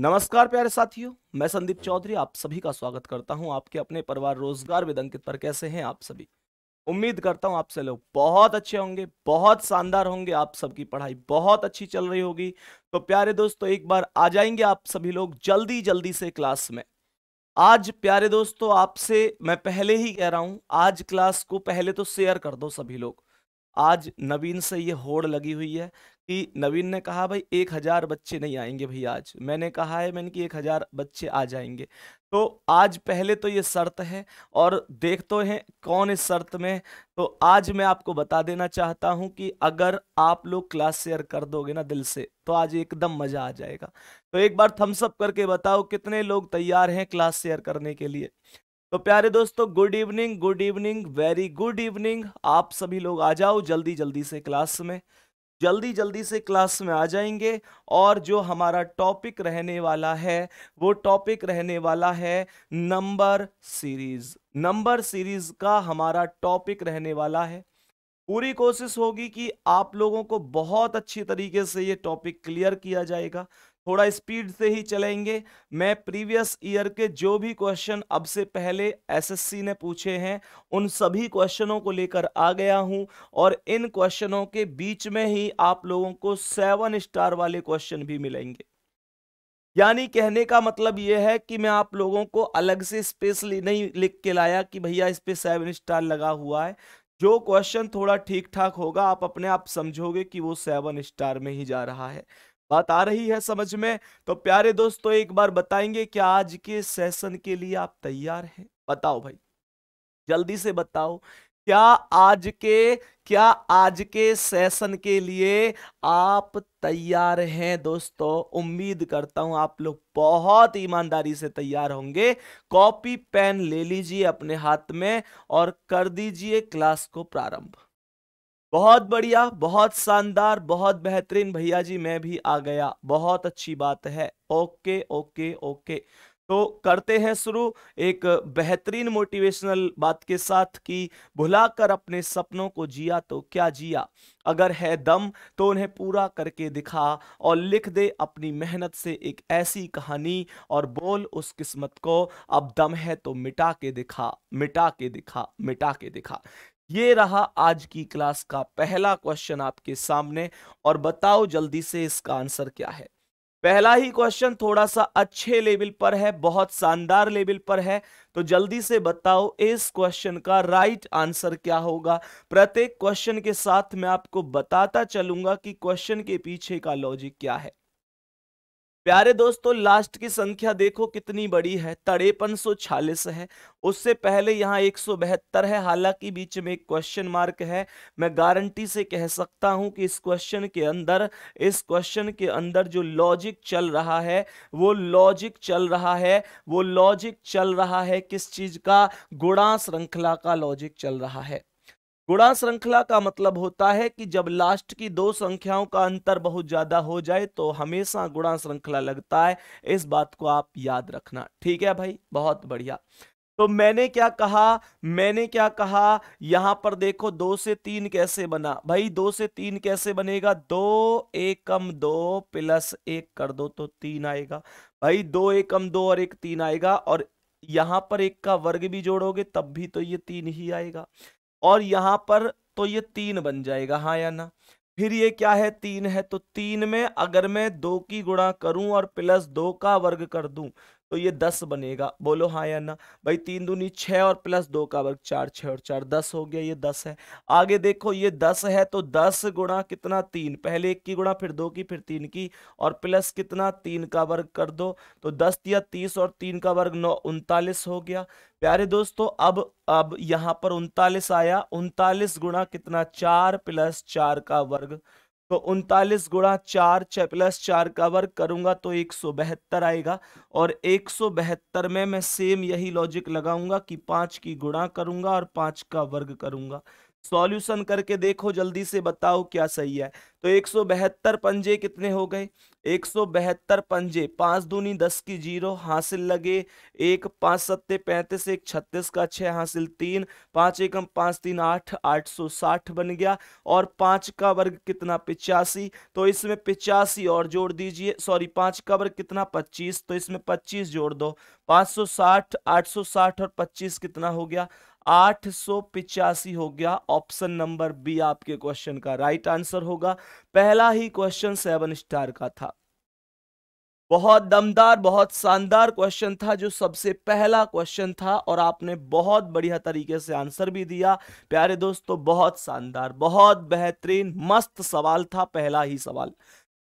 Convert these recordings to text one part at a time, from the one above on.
नमस्कार प्यारे साथियों मैं संदीप चौधरी आप सभी का स्वागत करता हूं आपके अपने परिवार रोजगार विद अंकित पर कैसे हैं आप सभी उम्मीद करता हूं आप से लोग बहुत अच्छे होंगे बहुत शानदार होंगे आप सबकी पढ़ाई बहुत अच्छी चल रही होगी तो प्यारे दोस्तों एक बार आ जाएंगे आप सभी लोग जल्दी जल्दी से क्लास में आज प्यारे दोस्तों आपसे मैं पहले ही कह रहा हूं आज क्लास को पहले तो शेयर कर दो सभी लोग आज नवीन से ये होड़ लगी हुई है कि नवीन ने कहा भाई एक हज़ार बच्चे नहीं आएंगे भाई आज मैंने कहा है मैंने कि एक हज़ार बच्चे आ जाएंगे तो आज पहले तो ये शर्त है और देखते तो हैं कौन इस शर्त में तो आज मैं आपको बता देना चाहता हूं कि अगर आप लोग क्लास शेयर कर दोगे ना दिल से तो आज एकदम मज़ा आ जाएगा तो एक बार थम्सअप करके बताओ कितने लोग तैयार हैं क्लास शेयर करने के लिए तो प्यारे दोस्तों good evening good evening very good evening आप सभी लोग आ जाओ जल्दी जल्दी से क्लास में जल्दी जल्दी से क्लास में आ जाएंगे और जो हमारा टॉपिक रहने वाला है वो टॉपिक रहने वाला है नंबर सीरीज नंबर सीरीज का हमारा टॉपिक रहने वाला है पूरी कोशिश होगी कि आप लोगों को बहुत अच्छी तरीके से ये टॉपिक क्लियर किया जाएगा थोड़ा स्पीड से ही चलेंगे मैं प्रीवियस ईयर के जो भी क्वेश्चन अब से पहले एसएससी ने पूछे हैं उन सभी क्वेश्चनों को लेकर आ गया हूं और इन क्वेश्चनों के बीच में ही आप लोगों को सेवन स्टार वाले क्वेश्चन भी मिलेंगे यानी कहने का मतलब यह है कि मैं आप लोगों को अलग से स्पेशली नहीं लिख के लाया कि भैया इस पर सेवन स्टार लगा हुआ है जो क्वेश्चन थोड़ा ठीक ठाक होगा आप अपने आप समझोगे कि वो सेवन स्टार में ही जा रहा है बात आ रही है समझ में तो प्यारे दोस्तों एक बार बताएंगे क्या आज के सेशन के लिए आप तैयार हैं बताओ भाई जल्दी से बताओ क्या आज के क्या आज के सेशन के लिए आप तैयार हैं दोस्तों उम्मीद करता हूं आप लोग बहुत ईमानदारी से तैयार होंगे कॉपी पेन ले लीजिए अपने हाथ में और कर दीजिए क्लास को प्रारंभ बहुत बढ़िया बहुत शानदार बहुत बेहतरीन भैया जी मैं भी आ गया बहुत अच्छी बात है ओके ओके ओके तो करते हैं शुरू एक बेहतरीन मोटिवेशनल बात के साथ कि भुलाकर अपने सपनों को जिया तो क्या जिया अगर है दम तो उन्हें पूरा करके दिखा और लिख दे अपनी मेहनत से एक ऐसी कहानी और बोल उस किस्मत को अब दम है तो मिटा के दिखा मिटा के दिखा मिटा के दिखा ये रहा आज की क्लास का पहला क्वेश्चन आपके सामने और बताओ जल्दी से इसका आंसर क्या है पहला ही क्वेश्चन थोड़ा सा अच्छे लेवल पर है बहुत शानदार लेवल पर है तो जल्दी से बताओ इस क्वेश्चन का राइट आंसर क्या होगा प्रत्येक क्वेश्चन के साथ मैं आपको बताता चलूंगा कि क्वेश्चन के पीछे का लॉजिक क्या है प्यारे दोस्तों लास्ट की संख्या देखो कितनी बड़ी है तड़ेपन सौ छालीस है उससे पहले यहाँ एक सौ बहत्तर है हालांकि बीच में एक क्वेश्चन मार्क है मैं गारंटी से कह सकता हूँ कि इस क्वेश्चन के अंदर इस क्वेश्चन के अंदर जो लॉजिक चल रहा है वो लॉजिक चल रहा है वो लॉजिक चल रहा है किस चीज़ का गुणा श्रृंखला का लॉजिक चल रहा है गुणा श्रृंखला का मतलब होता है कि जब लास्ट की दो संख्याओं का अंतर बहुत ज्यादा हो जाए तो हमेशा गुणा श्रृंखला लगता है इस बात को आप याद रखना ठीक है भाई बहुत बढ़िया तो मैंने क्या कहा मैंने क्या कहा यहां पर देखो दो से तीन कैसे बना भाई दो से तीन कैसे बनेगा दो एकम दो प्लस एक कर दो तो तीन आएगा भाई दो एकम दो और एक तीन आएगा और यहां पर एक का वर्ग भी जोड़ोगे तब भी तो ये तीन ही आएगा और यहाँ पर तो ये तीन बन जाएगा हाँ या ना फिर ये क्या है तीन है तो तीन में अगर मैं दो की गुणा करूं और प्लस दो का वर्ग कर दूं तो ये दस बनेगा बोलो हाँ या ना भाई तीन दूनी छः और प्लस दो का वर्ग चार छः और चार दस हो गया ये दस है आगे देखो ये दस है तो दस गुणा कितना तीन पहले एक की गुणा फिर दो की फिर तीन की और प्लस कितना तीन का वर्ग कर दो तो दस या तीस और तीन का वर्ग नौ उनतालीस हो गया प्यारे दोस्तों अब अब यहाँ पर उनतालीस आया उनतालीस गुणा कितना चार प्लस चार का वर्ग तो उनतालीस गुणा चार छः प्लस चार का वर्ग करूंगा तो एक सौ बहत्तर आएगा और एक सौ बहत्तर में मैं सेम यही लॉजिक लगाऊंगा कि पाँच की गुणा करूंगा और पाँच का वर्ग करूंगा सॉल्यूशन करके देखो जल्दी से बताओ क्या सही है तो एक सौ बहत्तर पंजे कितने हो गए एक सौ बहत्तर पंजे पाँच दूनी दस की जीरो हासिल लगे एक पाँच सत्ते पैंतीस एक छत्तीस का छः हासिल तीन पाँच एकम पाँच तीन आठ आठ सौ साठ बन गया और पाँच का वर्ग कितना पिचासी तो इसमें पिचासी और जोड़ दीजिए सॉरी पाँच का वर्ग कितना पच्चीस तो इसमें पच्चीस जोड़ दो पाँच सौ साठ आठ सौ साठ और पच्चीस कितना हो गया आठ सौ हो गया ऑप्शन नंबर बी आपके क्वेश्चन का राइट आंसर होगा पहला ही क्वेश्चन सेवन स्टार का था बहुत दमदार बहुत शानदार क्वेश्चन था जो सबसे पहला क्वेश्चन था और आपने बहुत बढ़िया तरीके से आंसर भी दिया प्यारे दोस्तों बहुत शानदार बहुत बेहतरीन मस्त सवाल था पहला ही सवाल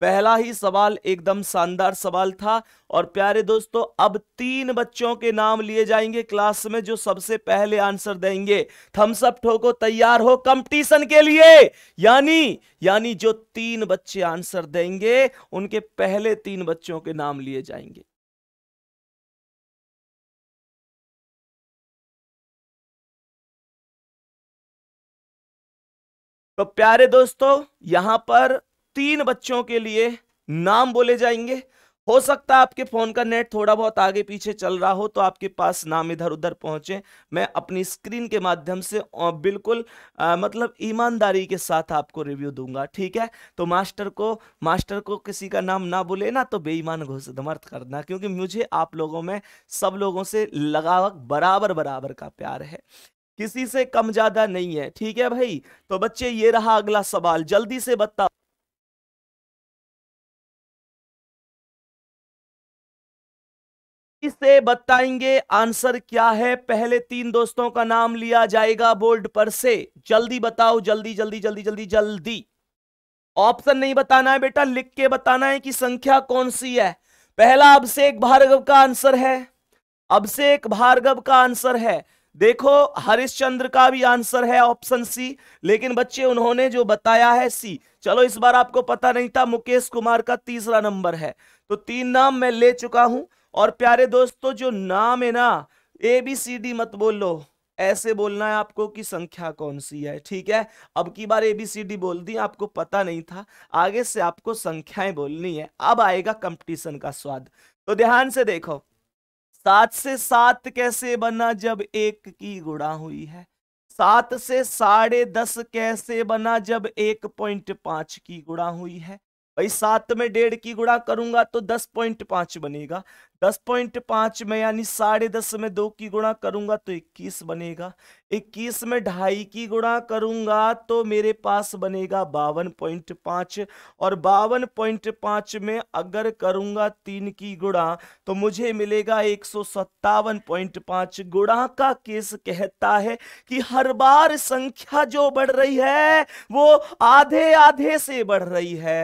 पहला ही सवाल एकदम शानदार सवाल था और प्यारे दोस्तों अब तीन बच्चों के नाम लिए जाएंगे क्लास में जो सबसे पहले आंसर देंगे थम्स अप ठोको तैयार हो कंपटीशन के लिए यानी यानी जो तीन बच्चे आंसर देंगे उनके पहले तीन बच्चों के नाम लिए जाएंगे तो प्यारे दोस्तों यहां पर तीन बच्चों के लिए नाम बोले जाएंगे हो सकता है आपके फोन का नेट थोड़ा बहुत आगे पीछे चल रहा हो तो आपके पास नाम इधर उधर पहुंचे मैं अपनी स्क्रीन के माध्यम से बिल्कुल आ, मतलब ईमानदारी के साथ आपको रिव्यू दूंगा ठीक है तो मास्टर को मास्टर को किसी का नाम ना बोले ना तो बेईमान घोषित मत करना क्योंकि मुझे आप लोगों में सब लोगों से लगावक बराबर बराबर का प्यार है किसी से कम ज्यादा नहीं है ठीक है भाई तो बच्चे ये रहा अगला सवाल जल्दी से बताओ इसे बताएंगे आंसर क्या है पहले तीन दोस्तों का नाम लिया जाएगा बोर्ड पर से जल्दी बताओ जल्दी जल्दी जल्दी जल्दी जल्दी ऑप्शन नहीं बताना है बेटा लिख के बताना है कि संख्या कौन सी है पहला अभिषेक भार्गव का आंसर है अभिषेक भार्गव का आंसर है देखो हरिश्चंद्र का भी आंसर है ऑप्शन सी लेकिन बच्चे उन्होंने जो बताया है सी चलो इस बार आपको पता नहीं था मुकेश कुमार का तीसरा नंबर है तो तीन नाम मैं ले चुका हूं और प्यारे दोस्तों जो नाम है ना ए बी सी डी मत बोलो ऐसे बोलना है आपको कि संख्या कौन सी है ठीक है अब की बार ए बी सी डी बोल दी आपको पता नहीं था आगे से आपको संख्याएं बोलनी है अब आएगा कंपटीशन का स्वाद तो ध्यान से देखो सात से सात कैसे बना जब एक की गुणा हुई है सात से साढ़े दस कैसे बना जब एक पॉइंट पांच की गुणा हुई है भाई सात में डेढ़ की गुणा करूंगा तो दस पॉइंट पांच बनेगा दस पॉइंट पांच में यानी साढ़े दस में दो की गुणा करूंगा तो इक्कीस बनेगा इक्कीस में ढाई की गुणा करूंगा तो मेरे पास बनेगा बावन पॉइंट पांच और बावन पॉइंट पांच में अगर करूंगा तीन की गुणा तो मुझे मिलेगा एक सौ सत्तावन पॉइंट पांच गुणा का केस कहता है कि हर बार संख्या जो बढ़ रही है वो आधे आधे से बढ़ रही है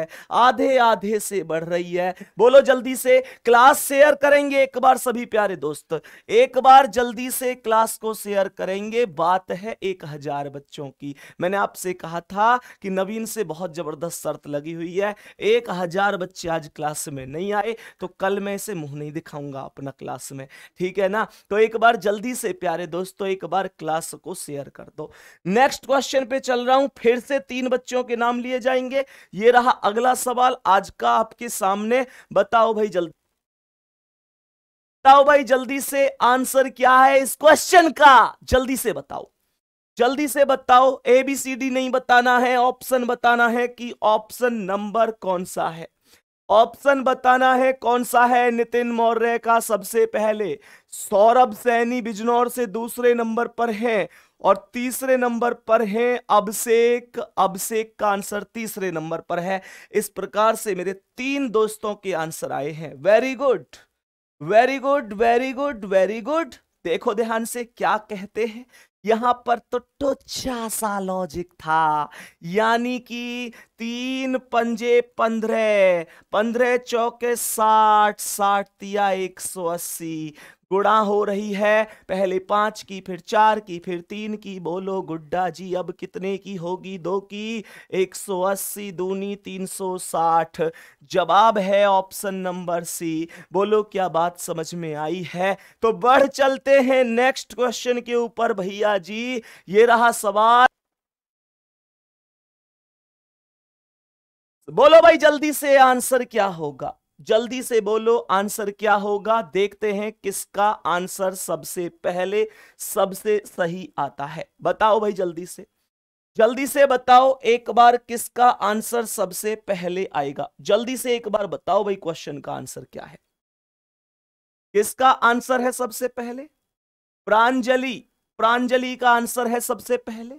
आधे आधे से बढ़ रही है बोलो जल्दी से क्लास शेयर कर करेंगे एक बार सभी प्यारे दोस्त एक बार जल्दी से क्लास को शेयर करेंगे बात है एक हजार बच्चों की मैंने आपसे कहा था कि नवीन से बहुत जबरदस्त शर्त लगी हुई है एक हजार बच्चे आज क्लास में नहीं आए तो कल मैं इसे मुंह नहीं दिखाऊंगा अपना क्लास में ठीक है ना तो एक बार जल्दी से प्यारे दोस्तों एक बार क्लास को शेयर कर दो नेक्स्ट क्वेश्चन पे चल रहा हूं फिर से तीन बच्चों के नाम लिए जाएंगे ये रहा अगला सवाल आज का आपके सामने बताओ भाई जल्दी बताओ भाई जल्दी से आंसर क्या है इस क्वेश्चन का जल्दी से बताओ जल्दी से बताओ ए बी सी डी नहीं बताना है ऑप्शन बताना है कि ऑप्शन नंबर कौन सा है ऑप्शन बताना है कौन सा है नितिन मौर्य का सबसे पहले सौरभ सैनी बिजनौर से दूसरे नंबर पर है और तीसरे नंबर पर है अभिषेक अभिषेक का आंसर तीसरे नंबर पर है इस प्रकार से मेरे तीन दोस्तों के आंसर आए हैं very good very good very good very good देखो ध्यान से क्या कहते हैं यहां पर तो टोचा सा लॉजिक था यानी कि तीन पंजे पंद्रह पंद्रह चौके साठ साठ तिया एक सौ अस्सी गुड़ा हो रही है पहले पांच की फिर चार की फिर तीन की बोलो गुड्डा जी अब कितने की होगी दो की एक सौ अस्सी दूनी तीन सौ साठ जवाब है ऑप्शन नंबर सी बोलो क्या बात समझ में आई है तो बढ़ चलते हैं नेक्स्ट क्वेश्चन के ऊपर भैया जी ये रहा सवाल बोलो भाई जल्दी से आंसर क्या होगा जल्दी से बोलो आंसर क्या होगा देखते हैं किसका आंसर सबसे पहले सबसे सही आता है बताओ भाई जल्दी से जल्दी से बताओ एक बार किसका आंसर सबसे पहले आएगा जल्दी से एक बार बताओ भाई क्वेश्चन का आंसर क्या है किसका आंसर है सबसे पहले प्रांजलि प्रांजलि का आंसर है सबसे पहले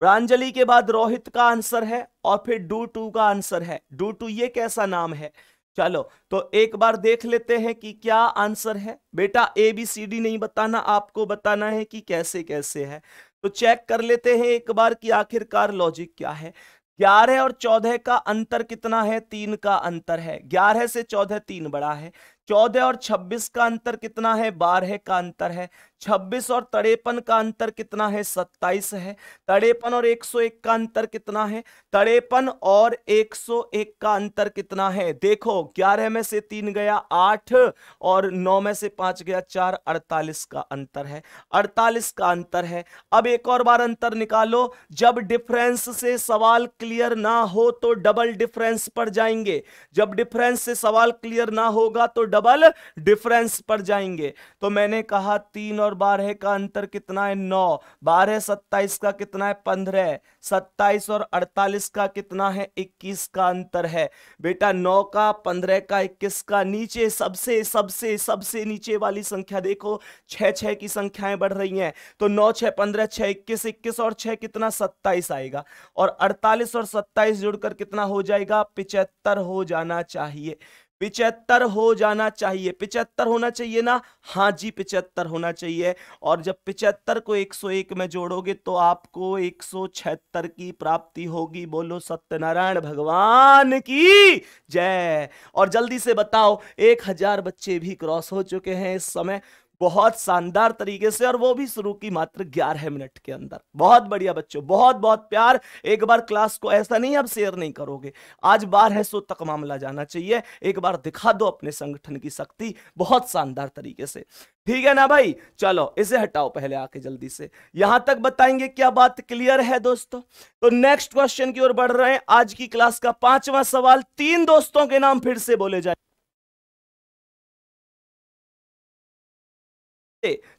प्रांजलि के बाद रोहित का आंसर है और फिर डू टू का आंसर है डू टू ये कैसा नाम है चलो तो एक बार देख लेते हैं कि क्या आंसर है बेटा ए बी सी डी नहीं बताना आपको बताना है कि कैसे कैसे है तो चेक कर लेते हैं एक बार कि आखिरकार लॉजिक क्या है ग्यारह और चौदह का अंतर कितना है तीन का अंतर है ग्यारह से चौदह तीन बड़ा है चौदह और छब्बीस का अंतर कितना है बारह का अंतर है 26 और तड़ेपन का अंतर कितना है 27 है तड़ेपन और 101 का अंतर कितना है तड़ेपन और 101 का अंतर कितना है देखो ग्यारह में से तीन गया आठ और नौ में से पांच गया चार अड़तालीस का अंतर है अड़तालीस का अंतर है अब एक और बार अंतर निकालो जब डिफरेंस से सवाल क्लियर ना हो तो डबल डिफरेंस पर जाएंगे जब डिफरेंस से सवाल क्लियर ना होगा तो डबल डिफरेंस पर जाएंगे तो मैंने कहा तीन और बारह का अंतर कितना है नौ बारह सत्ताईस का कितना है पंद्रह सत्ताईस और अड़तालीस का कितना है इक्कीस का अंतर है बेटा नौ का पंद्रह का इक्कीस का नीचे सबसे सबसे सबसे नीचे वाली संख्या देखो छह छह की संख्याएं बढ़ रही हैं तो नौ छह पंद्रह छह इक्कीस इक्कीस और छह कितना सत्ताईस आएगा और अड़तालीस और सत्ताईस जुड़कर कितना हो जाएगा पिचहत्तर हो जाना चाहिए पिचहत्तर हो जाना चाहिए पिचहत्तर होना चाहिए ना हाँ जी पिचहत्तर होना चाहिए और जब पिचहत्तर को 101 में जोड़ोगे तो आपको 176 की प्राप्ति होगी बोलो सत्यनारायण भगवान की जय और जल्दी से बताओ एक हजार बच्चे भी क्रॉस हो चुके हैं इस समय बहुत शानदार तरीके से और वो भी शुरू की मात्र ग्यारह मिनट के अंदर बहुत बढ़िया बच्चों बहुत बहुत प्यार एक बार क्लास को ऐसा नहीं अब शेयर नहीं करोगे आज बार है सो तक मामला जाना चाहिए एक बार दिखा दो अपने संगठन की शक्ति बहुत शानदार तरीके से ठीक है ना भाई चलो इसे हटाओ पहले आके जल्दी से यहां तक बताएंगे क्या बात क्लियर है दोस्तों तो नेक्स्ट क्वेश्चन की ओर बढ़ रहे हैं आज की क्लास का पांचवा सवाल तीन दोस्तों के नाम फिर से बोले जाए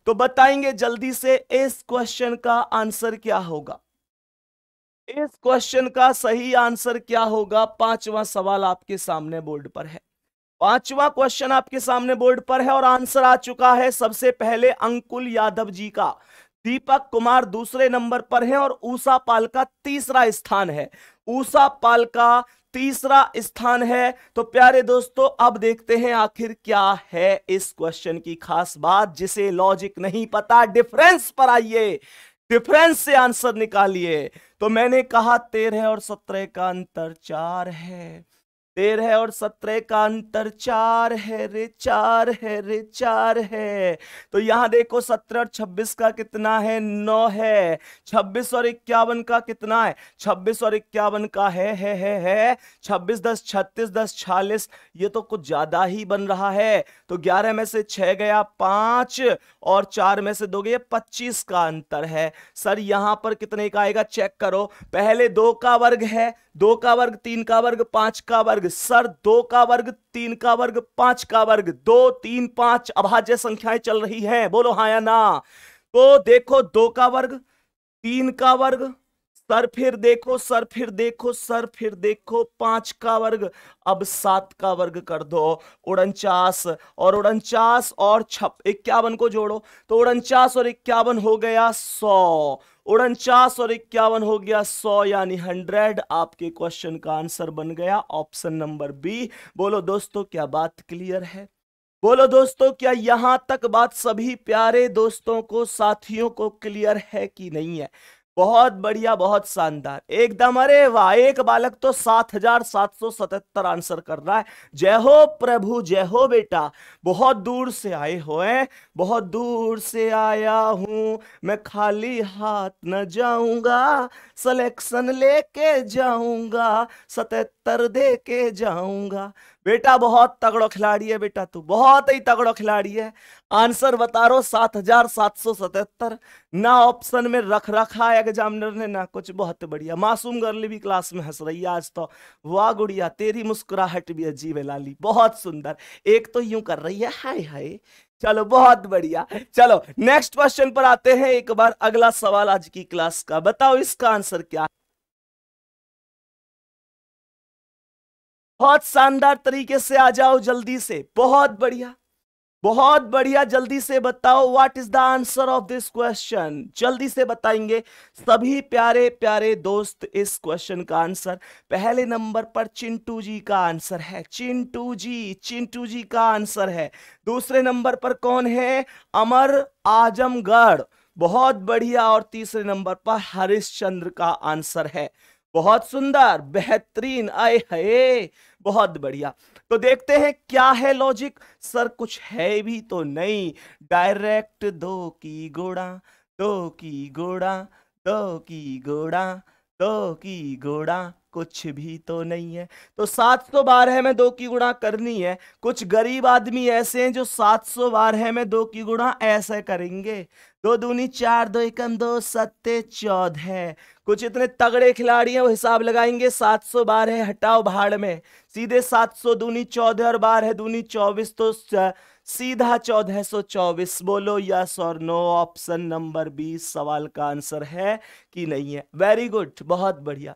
तो बताएंगे जल्दी से इस क्वेश्चन का आंसर क्या होगा इस क्वेश्चन का सही आंसर क्या होगा पांचवा सवाल आपके सामने बोर्ड पर है पांचवा क्वेश्चन आपके सामने बोर्ड पर है और आंसर आ चुका है सबसे पहले अंकुल यादव जी का दीपक कुमार दूसरे नंबर पर है और ऊषा पाल का तीसरा स्थान है ऊषा पाल का तीसरा स्थान है तो प्यारे दोस्तों अब देखते हैं आखिर क्या है इस क्वेश्चन की खास बात जिसे लॉजिक नहीं पता डिफरेंस पर आइए डिफरेंस से आंसर निकालिए तो मैंने कहा तेरह और सत्रह का अंतर चार है तेरह और सत्रह का अंतर चार है रे चार है रे चार है तो यहाँ देखो सत्रह और छब्बीस का कितना है नौ है छब्बीस और इक्यावन का कितना है छब्बीस और इक्यावन का है है है है छब्बीस दस छत्तीस दस छालीस ये तो कुछ ज्यादा ही बन रहा है तो ग्यारह में से छह गया पांच और चार में से दो गए पच्चीस का अंतर है सर यहाँ पर कितने का आएगा चेक करो पहले दो का वर्ग है दो का वर्ग तीन का वर्ग पांच का वर्ग वर्ग सर दो का वर्ग तीन का वर्ग पांच का वर्ग दो तीन पांच अभाज्य संख्याएं चल रही हैं बोलो हाँ या ना तो देखो दो का वर्ग तीन का वर्ग सर फिर देखो सर फिर देखो सर फिर देखो पांच का वर्ग अब सात का वर्ग कर दो उनचास और उनचास और छप इक्यावन को जोड़ो तो उनचास और इक्यावन हो गया सौ उड़चास और इक्यावन हो गया सौ यानी हंड्रेड आपके क्वेश्चन का आंसर बन गया ऑप्शन नंबर बी बोलो दोस्तों क्या बात क्लियर है बोलो दोस्तों क्या यहां तक बात सभी प्यारे दोस्तों को साथियों को क्लियर है कि नहीं है बहुत बढ़िया बहुत शानदार एकदम अरे वाह एक बालक तो सात हजार सात सौ सतहत्तर आंसर कर रहा है जय हो प्रभु जय हो बेटा बहुत दूर से आए हो बहुत दूर से आया हूं मैं खाली हाथ न जाऊंगा सिलेक्शन लेके जाऊंगा पत्थर दे के जाऊंगा बेटा बहुत तगड़ो खिलाड़ी है बेटा तू बहुत ही तगड़ो खिलाड़ी है आंसर बता रो सात हजार सात सौ सतहत्तर ना ऑप्शन में रख रखा है एग्जामिनर ने ना कुछ बहुत बढ़िया मासूम गर्ली भी क्लास में हंस रही है आज तो वाह गुड़िया तेरी मुस्कुराहट भी अजीब है लाली बहुत सुंदर एक तो यूं कर रही है हाय हाय चलो बहुत बढ़िया चलो नेक्स्ट क्वेश्चन पर आते हैं एक बार अगला सवाल आज की क्लास का बताओ इसका आंसर क्या है बहुत शानदार तरीके से आ जाओ जल्दी से बहुत बढ़िया बहुत बढ़िया जल्दी से बताओ what is the answer of this question जल्दी से बताएंगे सभी प्यारे प्यारे दोस्त इस क्वेश्चन का आंसर पहले नंबर पर चिंटू जी का आंसर है चिंटू जी चिंटू जी का आंसर है दूसरे नंबर पर कौन है अमर आजमगढ़ बहुत बढ़िया और तीसरे नंबर पर हरिश्चंद्र का आंसर है बहुत सुंदर बेहतरीन आए हे बहुत बढ़िया तो देखते हैं क्या है लॉजिक सर कुछ है भी तो नहीं डायरेक्ट दो की गोड़ा दो की गोड़ा दो की गोड़ा दो की घोड़ा कुछ भी तो नहीं है तो सात सौ बारह में दो की गुणा करनी है कुछ गरीब आदमी ऐसे हैं जो सात सौ बारह में दो की गुणा ऐसे करेंगे दो दूनी चार दो एकम दो सत्य चौदह कुछ इतने तगड़े खिलाड़ी हैं वो हिसाब लगाएंगे सात सौ बार है हटाओ भाड़ में सीधे सात सौ दूनी चौदह और बार है दूनी चौबीस तो सीधा चौदह सौ चौबीस बोलो यस और नो ऑप्शन नंबर बीस सवाल का आंसर है कि नहीं है वेरी गुड बहुत बढ़िया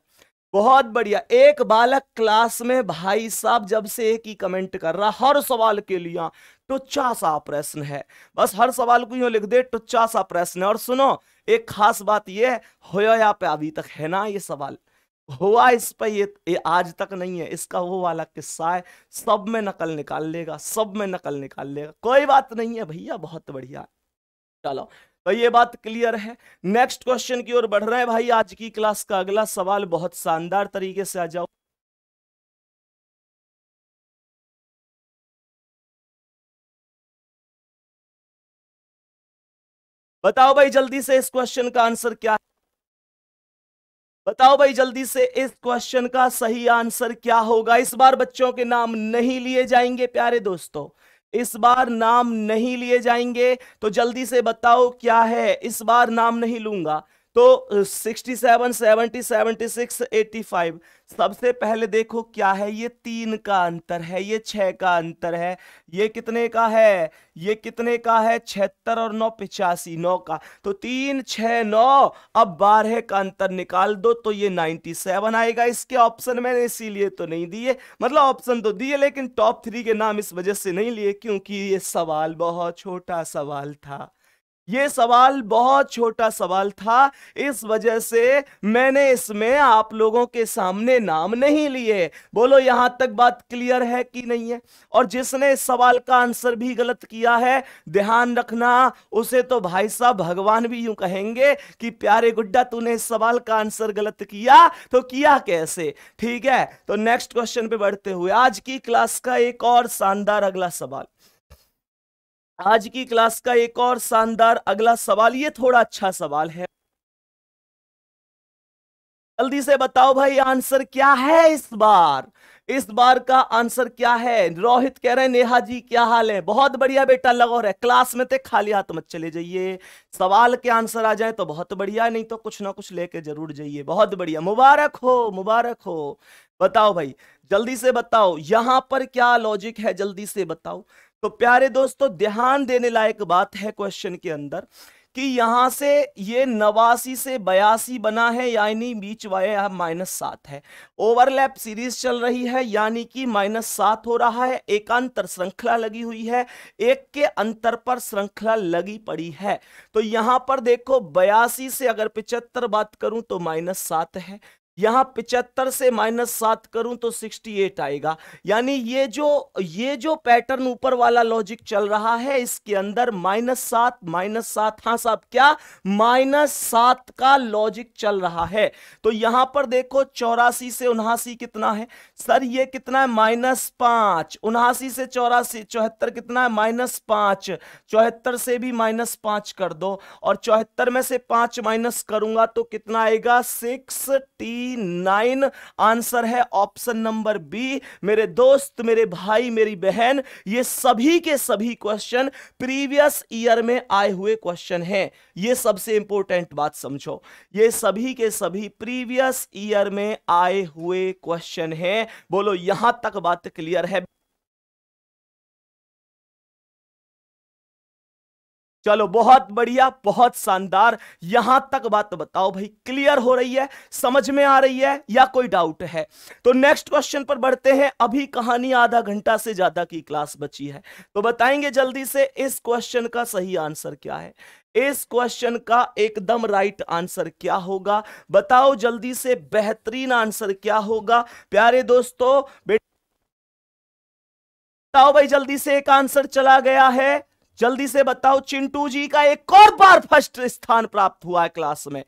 बहुत बढ़िया एक बालक क्लास में भाई साहब जब से एक ही कमेंट कर रहा हर सवाल के लिए टुच्चा सा प्रश्न है बस हर सवाल को यूं लिख दे टुच्चा सा प्रश्न और सुनो एक खास बात यह होया पे अभी तक है ना ये सवाल हुआ इस पर ये, ये आज तक नहीं है इसका वो वाला किस्सा है सब में नकल निकाल लेगा सब में नकल निकाल लेगा कोई बात नहीं है भैया बहुत बढ़िया चलो भाई तो ये बात क्लियर है नेक्स्ट क्वेश्चन की ओर बढ़ रहे हैं भाई आज की क्लास का अगला सवाल बहुत शानदार तरीके से आ जाओ बताओ भाई जल्दी से इस क्वेश्चन का आंसर क्या है बताओ भाई जल्दी से इस क्वेश्चन का सही आंसर क्या होगा इस बार बच्चों के नाम नहीं लिए जाएंगे प्यारे दोस्तों इस बार नाम नहीं लिए जाएंगे तो जल्दी से बताओ क्या है इस बार नाम नहीं लूंगा तो 67, 70, 76, 85 सबसे पहले देखो क्या है ये तीन का अंतर है ये छह का अंतर है ये कितने का है ये कितने का है छिहत्तर और नौ पिचासी नौ का तो तीन छः नौ अब बारह का अंतर निकाल दो तो ये 97 आएगा इसके ऑप्शन मैंने इसीलिए तो नहीं दिए मतलब ऑप्शन तो दिए लेकिन टॉप थ्री के नाम इस वजह से नहीं लिए क्योंकि ये सवाल बहुत छोटा सवाल था ये सवाल बहुत छोटा सवाल था इस वजह से मैंने इसमें आप लोगों के सामने नाम नहीं लिए बोलो यहां तक बात क्लियर है कि नहीं है और जिसने इस सवाल का आंसर भी गलत किया है ध्यान रखना उसे तो भाई साहब भगवान भी यूं कहेंगे कि प्यारे गुड्डा तूने इस सवाल का आंसर गलत किया तो किया कैसे ठीक है तो नेक्स्ट क्वेश्चन पे बढ़ते हुए आज की क्लास का एक और शानदार अगला सवाल आज की क्लास का एक और शानदार अगला सवाल ये थोड़ा अच्छा सवाल है जल्दी से बताओ भाई आंसर क्या है इस बार इस बार का आंसर क्या है रोहित कह रहे हैं नेहा जी क्या हाल है बहुत बढ़िया बेटा लगो रहा है क्लास में थे खाली हाथ मत चले जाइए सवाल के आंसर आ जाए तो बहुत बढ़िया नहीं तो कुछ ना कुछ लेके जरूर जाइए बहुत बढ़िया मुबारक हो मुबारक हो बताओ भाई जल्दी से बताओ यहां पर क्या लॉजिक है जल्दी से बताओ तो प्यारे दोस्तों ध्यान देने लायक बात है क्वेश्चन के अंदर कि यहां से ये नवासी से बयासी बना है यानी बीच वाया यहाँ माइनस सात है ओवरलैप सीरीज चल रही है यानी कि माइनस सात हो रहा है एकांतर श्रृंखला लगी हुई है एक के अंतर पर श्रृंखला लगी पड़ी है तो यहां पर देखो बयासी से अगर पिचहत्तर बात करूं तो माइनस सात है यहां पिचहत्तर से माइनस सात करूं तो सिक्सटी एट आएगा यानी ये जो ये जो पैटर्न ऊपर वाला लॉजिक चल रहा है इसके अंदर माइनस सात माइनस सात हाँ साहब क्या माइनस सात का लॉजिक चल रहा है तो यहां पर देखो चौरासी से उन्हासी कितना है सर ये कितना है माइनस पांच उन्हासी से चौरासी चौहत्तर कितना है माइनस पांच चौहत्तर से भी माइनस पांच कर दो और चौहत्तर में से पांच माइनस करूंगा तो कितना आएगा सिक्स टी नाइन आंसर है ऑप्शन नंबर बी मेरे दोस्त मेरे भाई मेरी बहन ये सभी के सभी क्वेश्चन प्रीवियस ईयर में आए हुए क्वेश्चन हैं ये सबसे इंपॉर्टेंट बात समझो ये सभी के सभी प्रीवियस ईयर में आए हुए क्वेश्चन हैं बोलो यहां तक बात क्लियर है चलो बहुत बढ़िया बहुत शानदार यहां तक बात बताओ भाई क्लियर हो रही है समझ में आ रही है या कोई डाउट है तो नेक्स्ट क्वेश्चन पर बढ़ते हैं अभी कहानी आधा घंटा से ज्यादा की क्लास बची है तो बताएंगे जल्दी से इस क्वेश्चन का सही आंसर क्या है इस क्वेश्चन का एकदम राइट आंसर क्या होगा बताओ जल्दी से बेहतरीन आंसर क्या होगा प्यारे दोस्तों बताओ भाई जल्दी से एक आंसर चला गया है जल्दी से बताओ चिंटू जी का एक और बार फर्स्ट स्थान प्राप्त हुआ है क्लास में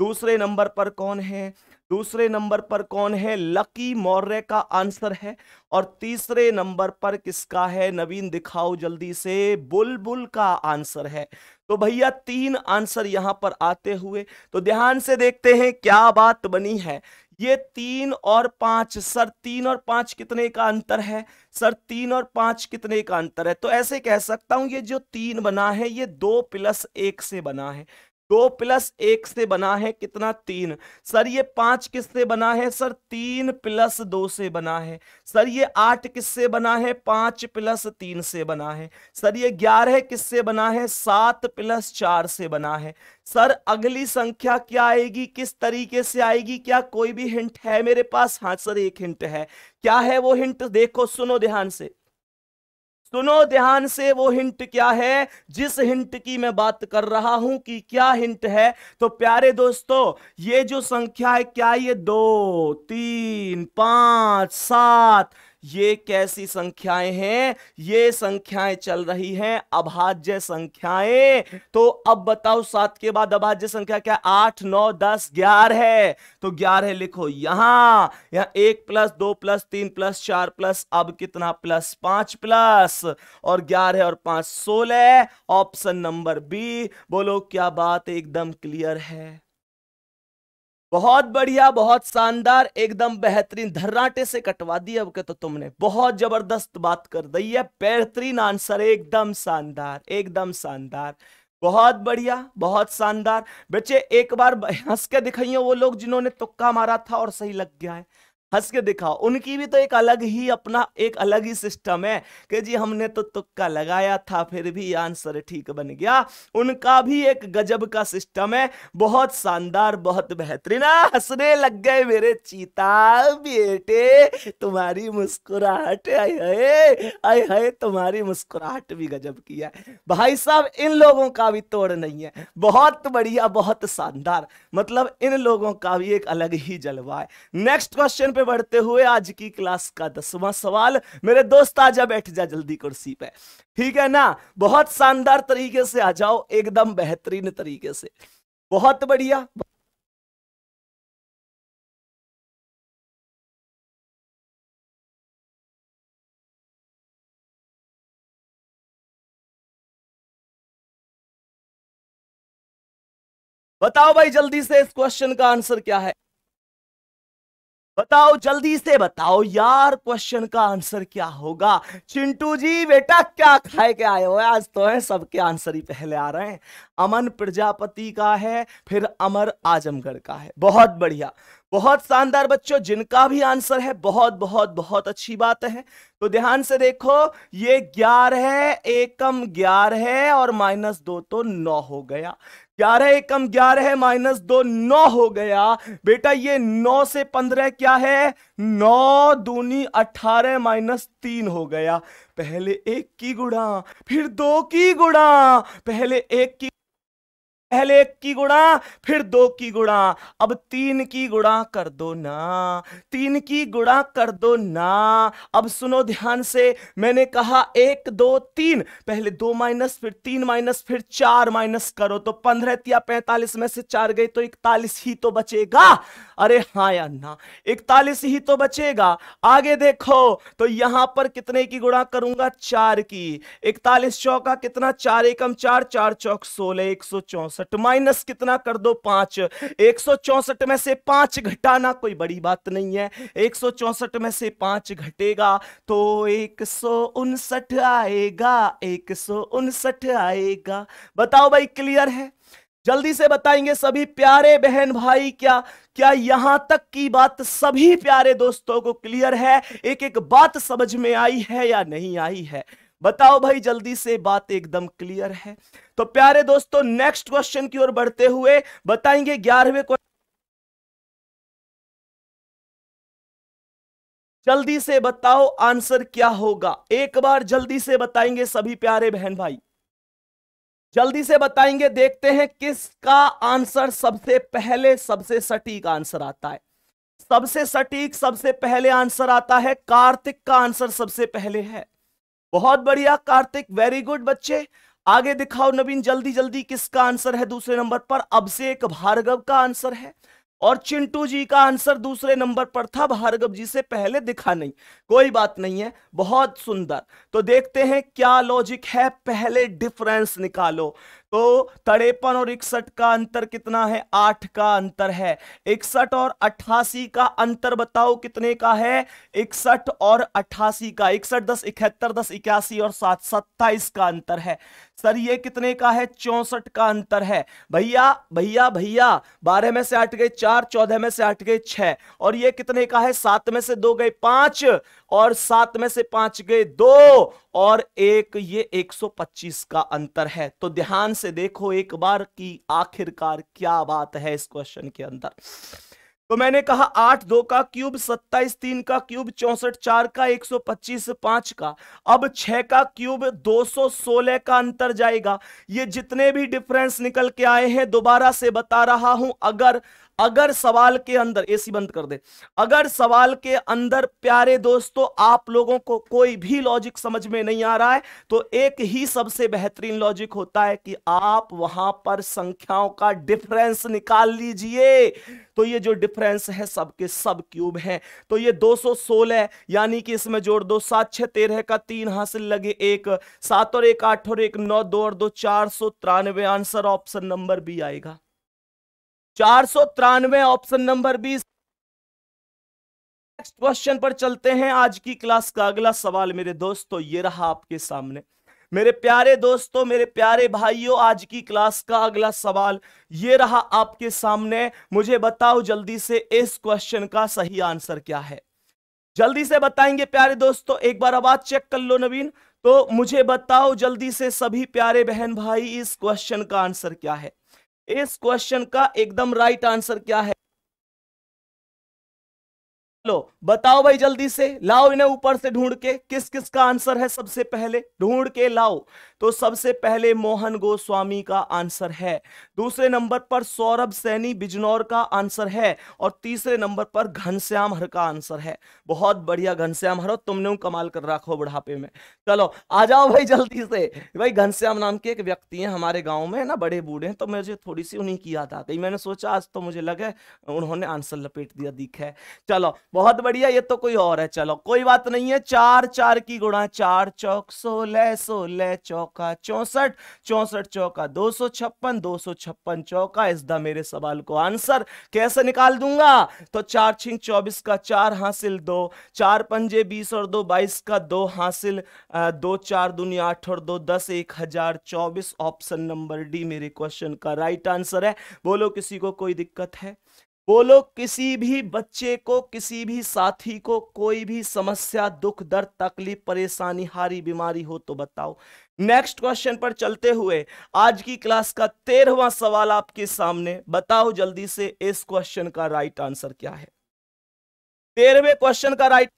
दूसरे नंबर पर कौन है दूसरे नंबर पर कौन है लकी मौर्य का आंसर है और तीसरे नंबर पर किसका है नवीन दिखाओ जल्दी से बुलबुल बुल का आंसर है तो भैया तीन आंसर यहां पर आते हुए तो ध्यान से देखते हैं क्या बात बनी है ये तीन और पांच सर तीन और पांच कितने का अंतर है सर तीन और पांच कितने का अंतर है तो ऐसे कह सकता हूं ये जो तीन बना है ये दो प्लस एक से बना है दो प्लस एक से बना है कितना तीन सर ये पांच किससे बना है सर तीन प्लस दो से बना है सर ये आठ किससे बना है पांच प्लस तीन से बना है सर ये ग्यारह किससे बना है सात प्लस चार से बना है सर अगली संख्या क्या आएगी किस तरीके से आएगी क्या कोई भी हिंट है मेरे पास हाँ सर एक हिंट है क्या है वो हिंट देखो सुनो ध्यान से सुनो ध्यान से वो हिंट क्या है जिस हिंट की मैं बात कर रहा हूं कि क्या हिंट है तो प्यारे दोस्तों ये जो संख्या है क्या ये दो तीन पांच सात ये कैसी संख्याएं हैं ये संख्याएं चल रही हैं अभाज्य संख्याएं तो अब बताओ सात के बाद अभाज्य संख्या क्या आठ नौ दस ग्यारह है तो ग्यारह लिखो यहां यहां एक प्लस दो प्लस तीन प्लस चार प्लस अब कितना प्लस पांच प्लस और ग्यारह और पांच सोलह ऑप्शन नंबर बी बोलो क्या बात एकदम क्लियर है बहुत बढ़िया बहुत शानदार एकदम बेहतरीन धर्राटे से कटवा दिया अब के तो तुमने बहुत जबरदस्त बात कर दी है बेहतरीन आंसर एकदम शानदार एकदम शानदार बहुत बढ़िया बहुत शानदार बच्चे एक बार हंस के दिखाइए वो लोग जिन्होंने तुक्का मारा था और सही लग गया है हंस के दिखाओ उनकी भी तो एक अलग ही अपना एक अलग ही सिस्टम है कि जी हमने तो तुक्का लगाया था फिर भी आंसर ठीक बन गया उनका भी एक गजब का सिस्टम है बहुत शानदार बहुत बेहतरीन हंसने लग गए मेरे चीता बेटे तुम्हारी मुस्कुराहट आय हाय आय हाय तुम्हारी मुस्कुराहट भी गजब की है भाई साहब इन लोगों का भी तोड़ नहीं है बहुत बढ़िया बहुत शानदार मतलब इन लोगों का भी एक अलग ही जलवा है नेक्स्ट क्वेश्चन पे बढ़ते हुए आज की क्लास का दसवां सवाल मेरे दोस्त आ जा बैठ जा जल्दी कुर्सी पे ठीक है ना बहुत शानदार तरीके से आ जाओ एकदम बेहतरीन तरीके से बहुत बढ़िया बताओ भाई जल्दी से इस क्वेश्चन का आंसर क्या है बताओ जल्दी से बताओ यार क्वेश्चन का आंसर क्या होगा चिंटू जी बेटा क्या खाए के आए हो आज तो है सबके आंसर ही पहले आ रहे हैं अमन प्रजापति का है फिर अमर आजमगढ़ का है बहुत बढ़िया बहुत शानदार बच्चों जिनका भी आंसर है बहुत बहुत बहुत अच्छी बात है तो ध्यान से देखो ये ग्यारह है एकम ग्यारह है और माइनस दो तो नौ हो गया ग्यारह एकम ग्यारह माइनस दो नौ हो गया बेटा ये नौ से पंद्रह क्या है नौ दूनी अठारह माइनस तीन हो गया पहले एक की गुड़ा फिर दो की गुड़ा पहले एक की पहले एक की गुणा फिर दो की गुणा अब तीन की गुणा कर दो ना तीन की गुणा कर दो ना अब सुनो ध्यान से मैंने कहा एक दो तीन पहले दो माइनस फिर तीन माइनस फिर चार माइनस करो तो पंद्रह या पैंतालीस में से चार गई तो इकतालीस ही तो बचेगा अरे हाँ या ना इकतालीस ही तो बचेगा आगे देखो तो यहां पर कितने की गुणा करूंगा चार की इकतालीस चौका कितना चार एकम चार चार चौक सोलह एक सौ चौसठ चौसठ माइनस कितना कर दो पांच एक सौ चौसठ में से पांच घटाना कोई बड़ी बात नहीं है एक सौ चौसठ में से पांच घटेगा तो एक सौ उनसठ आएगा एक सौ उनसठ आएगा बताओ भाई क्लियर है जल्दी से बताएंगे सभी प्यारे बहन भाई क्या क्या यहां तक की बात सभी प्यारे दोस्तों को क्लियर है एक एक बात समझ में आई है या नहीं आई है बताओ भाई जल्दी से बात एकदम क्लियर है तो प्यारे दोस्तों नेक्स्ट क्वेश्चन की ओर बढ़ते हुए बताएंगे ग्यारहवें जल्दी से बताओ आंसर क्या होगा एक बार जल्दी से बताएंगे सभी प्यारे बहन भाई जल्दी से बताएंगे देखते हैं किसका आंसर सबसे पहले सबसे सटीक आंसर आता है सबसे सटीक सबसे पहले आंसर आता है कार्तिक का आंसर सबसे पहले है बहुत बढ़िया कार्तिक वेरी गुड बच्चे आगे दिखाओ नवीन जल्दी जल्दी किसका आंसर है दूसरे नंबर पर अभिषेक भार्गव का आंसर है और चिंटू जी का आंसर दूसरे नंबर पर था भार्गव जी से पहले दिखा नहीं कोई बात नहीं है बहुत सुंदर तो देखते हैं क्या लॉजिक है पहले डिफरेंस निकालो तो तड़ेपन और इकसठ का अंतर कितना है आठ का अंतर है इकसठ और अट्ठासी का अंतर बताओ कितने का है इकसठ और अट्ठासी का इकसठ दस इकहत्तर दस इक्यासी और सात सत्ताईस का अंतर है सर ये कितने का है चौसठ का अंतर है भैया भैया भैया बारह में से आठ गए चार चौदह में से आठ गए छह और ये कितने का है सात में से दो गए पांच और सात में से पांच गए दो और एक ये 125 का अंतर है तो ध्यान से देखो एक बार की आखिरकार क्या बात है इस क्वेश्चन के अंदर तो मैंने कहा आठ दो का क्यूब सत्ताईस तीन का क्यूब चौसठ चार का एक सौ पच्चीस पांच का अब छह का क्यूब दो सौ सोलह का अंतर जाएगा ये जितने भी डिफरेंस निकल के आए हैं दोबारा से बता रहा हूं अगर अगर सवाल के अंदर एसी बंद कर दे अगर सवाल के अंदर प्यारे दोस्तों आप लोगों को कोई भी लॉजिक समझ में नहीं आ रहा है तो एक ही सबसे बेहतरीन लॉजिक होता है कि आप वहां पर संख्याओं का डिफरेंस निकाल लीजिए तो ये जो डिफरेंस है सबके सब क्यूब है तो ये 216 यानी कि इसमें जोड़ दो सात छह तेरह का तीन हासिल लगे एक सात और एक आठ और एक नौ दो और दो चार सौ तिरानवे आंसर ऑप्शन नंबर बी आएगा चार सौ तिरानवे ऑप्शन नंबर बीस नेक्स्ट क्वेश्चन पर चलते हैं आज की क्लास का अगला सवाल मेरे दोस्तों ये रहा आपके सामने मेरे प्यारे दोस्तों मेरे प्यारे भाइयों आज की क्लास का अगला सवाल ये रहा आपके सामने मुझे बताओ जल्दी से इस क्वेश्चन का सही आंसर क्या है जल्दी से बताएंगे प्यारे दोस्तों एक बार आवाज चेक कर लो नवीन तो मुझे बताओ जल्दी से सभी प्यारे बहन भाई इस क्वेश्चन का आंसर क्या है इस क्वेश्चन का एकदम राइट आंसर क्या है लो बताओ भाई जल्दी से लाओ इन्हें ऊपर से ढूंढ के किस किस का आंसर है सबसे पहले ढूंढ के लाओ तो सबसे पहले मोहन गोस्वामी का आंसर है दूसरे नंबर पर सौरभ सैनी बिजनौर का आंसर है और तीसरे नंबर पर घनश्याम हर का आंसर है बहुत बढ़िया घनश्याम हर तुमने कमाल कर रखो बुढ़ापे में चलो आ जाओ भाई जल्दी से भाई घनश्याम नाम के एक व्यक्ति है हमारे गाँव में ना बड़े बूढ़े तो मुझे थोड़ी सी उन्हीं की याद आ गई मैंने सोचा आज तो मुझे लगे उन्होंने आंसर लपेट दिया दिख है चलो बहुत बढ़िया ये तो कोई और है चलो कोई बात नहीं है चार चार की गुणा चार चौक सोलह सोलह चौका चौसठ चौसठ चौका दो सौ छप्पन दो सौ छप्पन चौका इस द मेरे सवाल को आंसर कैसे निकाल दूंगा तो चार छिंग चौबीस का चार हासिल दो चार पंजे बीस और दो बाईस का दो हासिल दो चार दुनिया आठ और दो दस एक हजार चौबीस ऑप्शन नंबर डी मेरे क्वेश्चन का राइट आंसर है बोलो किसी को कोई दिक्कत है बोलो किसी भी बच्चे को किसी भी साथी को कोई भी समस्या दुख दर्द तकलीफ परेशानी हारी बीमारी हो तो बताओ नेक्स्ट क्वेश्चन पर चलते हुए आज की क्लास का तेरहवा सवाल आपके सामने बताओ जल्दी से इस क्वेश्चन का राइट आंसर क्या है तेरहवें क्वेश्चन का राइट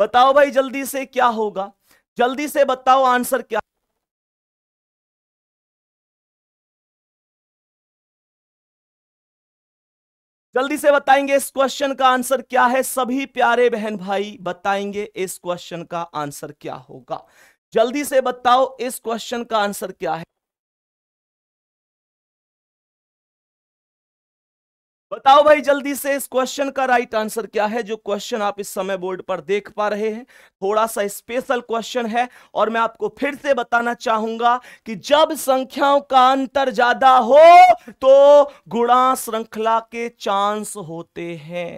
बताओ भाई जल्दी से क्या होगा जल्दी से बताओ आंसर क्या जल्दी से बताएंगे इस क्वेश्चन का आंसर क्या है सभी प्यारे बहन भाई बताएंगे इस क्वेश्चन का आंसर क्या होगा जल्दी से बताओ इस क्वेश्चन का आंसर क्या है बताओ भाई जल्दी से इस क्वेश्चन का राइट आंसर क्या है जो क्वेश्चन आप इस समय बोर्ड पर देख पा रहे हैं थोड़ा सा स्पेशल क्वेश्चन है और मैं आपको फिर से बताना चाहूंगा कि जब संख्याओं का अंतर ज्यादा हो तो गुणा श्रृंखला के चांस होते हैं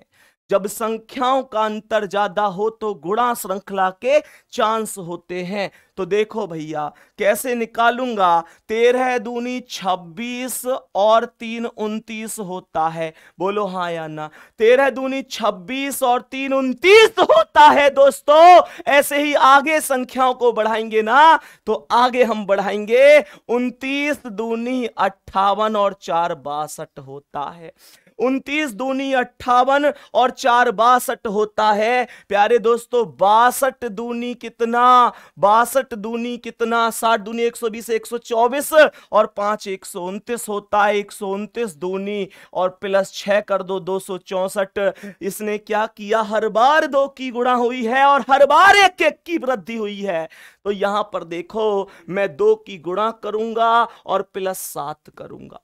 जब संख्याओं का अंतर ज्यादा हो तो गुणा श्रृंखला के चांस होते हैं तो देखो भैया कैसे निकालूंगा तेरह दूनी छब्बीस और तीन उन्तीस होता है बोलो हाँ या ना तेरह दूनी छब्बीस और तीन उन्तीस होता है दोस्तों ऐसे ही आगे संख्याओं को बढ़ाएंगे ना तो आगे हम बढ़ाएंगे उन्तीस दूनी अट्ठावन और चार बासठ होता है उनतीस दूनी अट्ठावन और चार बासठ होता है प्यारे दोस्तों बासठ दूनी कितना बासठ दूनी कितना साठ दूनी एक सौ बीस एक सौ चौबीस और पांच एक सौ उनतीस होता है एक सौ उनतीस दूनी और प्लस छह कर दो दो सौ चौसठ इसने क्या किया हर बार दो की गुणा हुई है और हर बार एक एक की वृद्धि हुई है तो यहां पर देखो मैं दो की गुणा करूंगा और प्लस सात करूंगा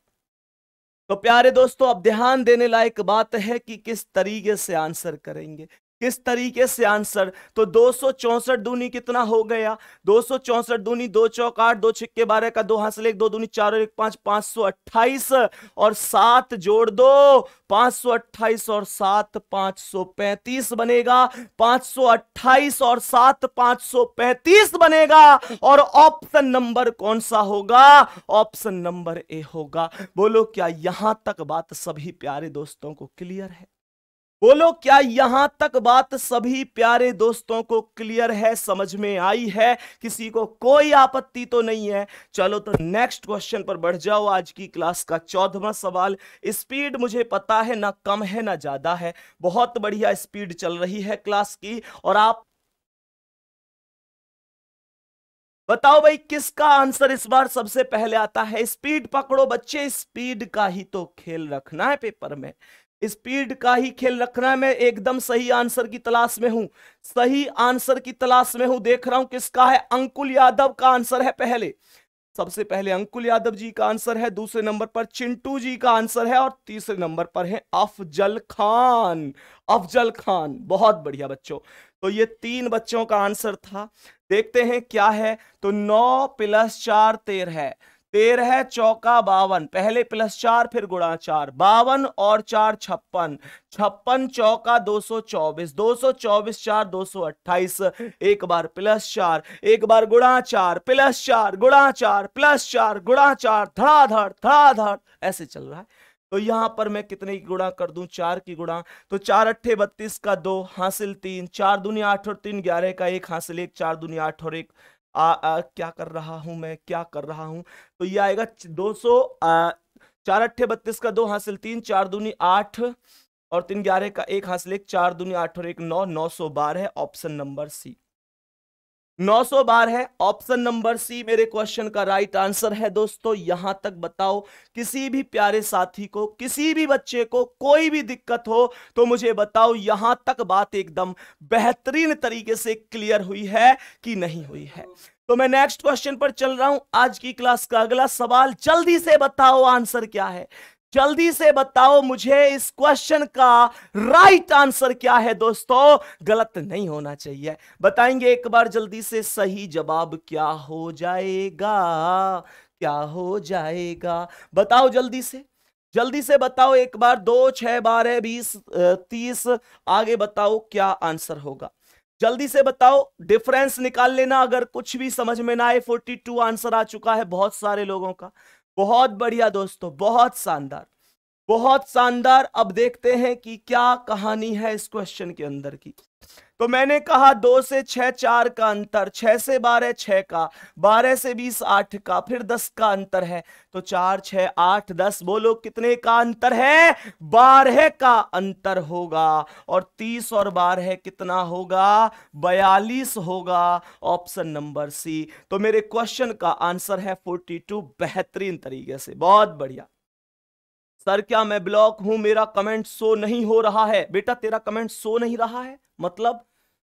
तो प्यारे दोस्तों अब ध्यान देने लायक बात है कि किस तरीके से आंसर करेंगे किस तरीके से आंसर तो दो सौ चौसठ दूनी कितना हो गया दो सौ चौसठ दूनी दो चौक आठ दो छिक्के बारह का दो हासिल एक दो दूनी चार और एक पांच पांच सौ अट्ठाईस और सात जोड़ दो पांच सौ अट्ठाईस और सात पांच सौ पैंतीस बनेगा पांच सौ अट्ठाईस और सात पांच सौ पैंतीस बनेगा और ऑप्शन नंबर कौन सा होगा ऑप्शन नंबर ए होगा बोलो क्या यहां तक बात सभी प्यारे दोस्तों को क्लियर है बोलो क्या यहां तक बात सभी प्यारे दोस्तों को क्लियर है समझ में आई है किसी को कोई आपत्ति तो नहीं है चलो तो नेक्स्ट क्वेश्चन पर बढ़ जाओ आज की क्लास का चौदवा सवाल स्पीड मुझे पता है ना कम है ना ज्यादा है बहुत बढ़िया स्पीड चल रही है क्लास की और आप बताओ भाई किसका आंसर इस बार सबसे पहले आता है स्पीड पकड़ो बच्चे स्पीड का ही तो खेल रखना है पेपर में स्पीड का ही खेल रखना है मैं एकदम सही आंसर की तलाश में हूं सही आंसर की तलाश में हूं देख रहा हूं किसका है अंकुल यादव का आंसर है पहले सबसे पहले अंकुल यादव जी का आंसर है दूसरे नंबर पर चिंटू जी का आंसर है और तीसरे नंबर पर है अफजल खान अफजल खान बहुत बढ़िया बच्चों तो ये तीन बच्चों का आंसर था देखते हैं क्या है तो नौ प्लस चार तेरह तेरह है चौका बावन पहले प्लस चार फिर गुणा चार बावन और चार छप्पन छप्पन चौका दो सौ चौबीस दो सौ चौबीस चार दो सौ अट्ठाईस एक बार प्लस चार एक बार गुणा चार प्लस चार गुणा चार प्लस चार गुणा चार धड़ाधड़ धड़ाधड़ ऐसे चल रहा है तो यहां पर मैं कितने की गुणा कर दूं चार की गुणा तो चार अट्ठे बत्तीस का दो हासिल तीन चार दुनिया आठ और तीन ग्यारह का एक हासिल एक चार दुनिया आठ और एक आ, आ, क्या कर रहा हूं मैं क्या कर रहा हूं तो ये आएगा दो सौ चार अट्ठे बत्तीस का दो हासिल तीन चार दूनी आठ और तीन ग्यारह का एक हासिल एक चार दूनी आठ और एक नौ नौ सौ बारह ऑप्शन नंबर सी 900 बार है ऑप्शन नंबर सी मेरे क्वेश्चन का राइट आंसर है दोस्तों यहां तक बताओ किसी भी प्यारे साथी को किसी भी बच्चे को कोई भी दिक्कत हो तो मुझे बताओ यहां तक बात एकदम बेहतरीन तरीके से क्लियर हुई है कि नहीं हुई है तो मैं नेक्स्ट क्वेश्चन पर चल रहा हूं आज की क्लास का अगला सवाल जल्दी से बताओ आंसर क्या है जल्दी से बताओ मुझे इस क्वेश्चन का राइट आंसर क्या है दोस्तों गलत नहीं होना चाहिए बताएंगे एक बार जल्दी से सही जवाब क्या हो जाएगा क्या हो जाएगा बताओ जल्दी से जल्दी से बताओ एक बार दो छह बारह बीस तीस आगे बताओ क्या आंसर होगा जल्दी से बताओ डिफरेंस निकाल लेना अगर कुछ भी समझ में ना आए 42 आंसर आ चुका है बहुत सारे लोगों का बहुत बढ़िया दोस्तों बहुत शानदार बहुत शानदार अब देखते हैं कि क्या कहानी है इस क्वेश्चन के अंदर की तो मैंने कहा दो से छह चार का अंतर छह से बारह छह का बारह से बीस आठ का फिर दस का अंतर है तो चार छह आठ दस बोलो कितने का अंतर है बारह का अंतर होगा और तीस और बारह कितना होगा बयालीस होगा ऑप्शन नंबर सी तो मेरे क्वेश्चन का आंसर है फोर्टी टू बेहतरीन तरीके से बहुत बढ़िया सर क्या मैं ब्लॉक हूं मेरा कमेंट शो नहीं हो रहा है बेटा तेरा कमेंट शो नहीं रहा है मतलब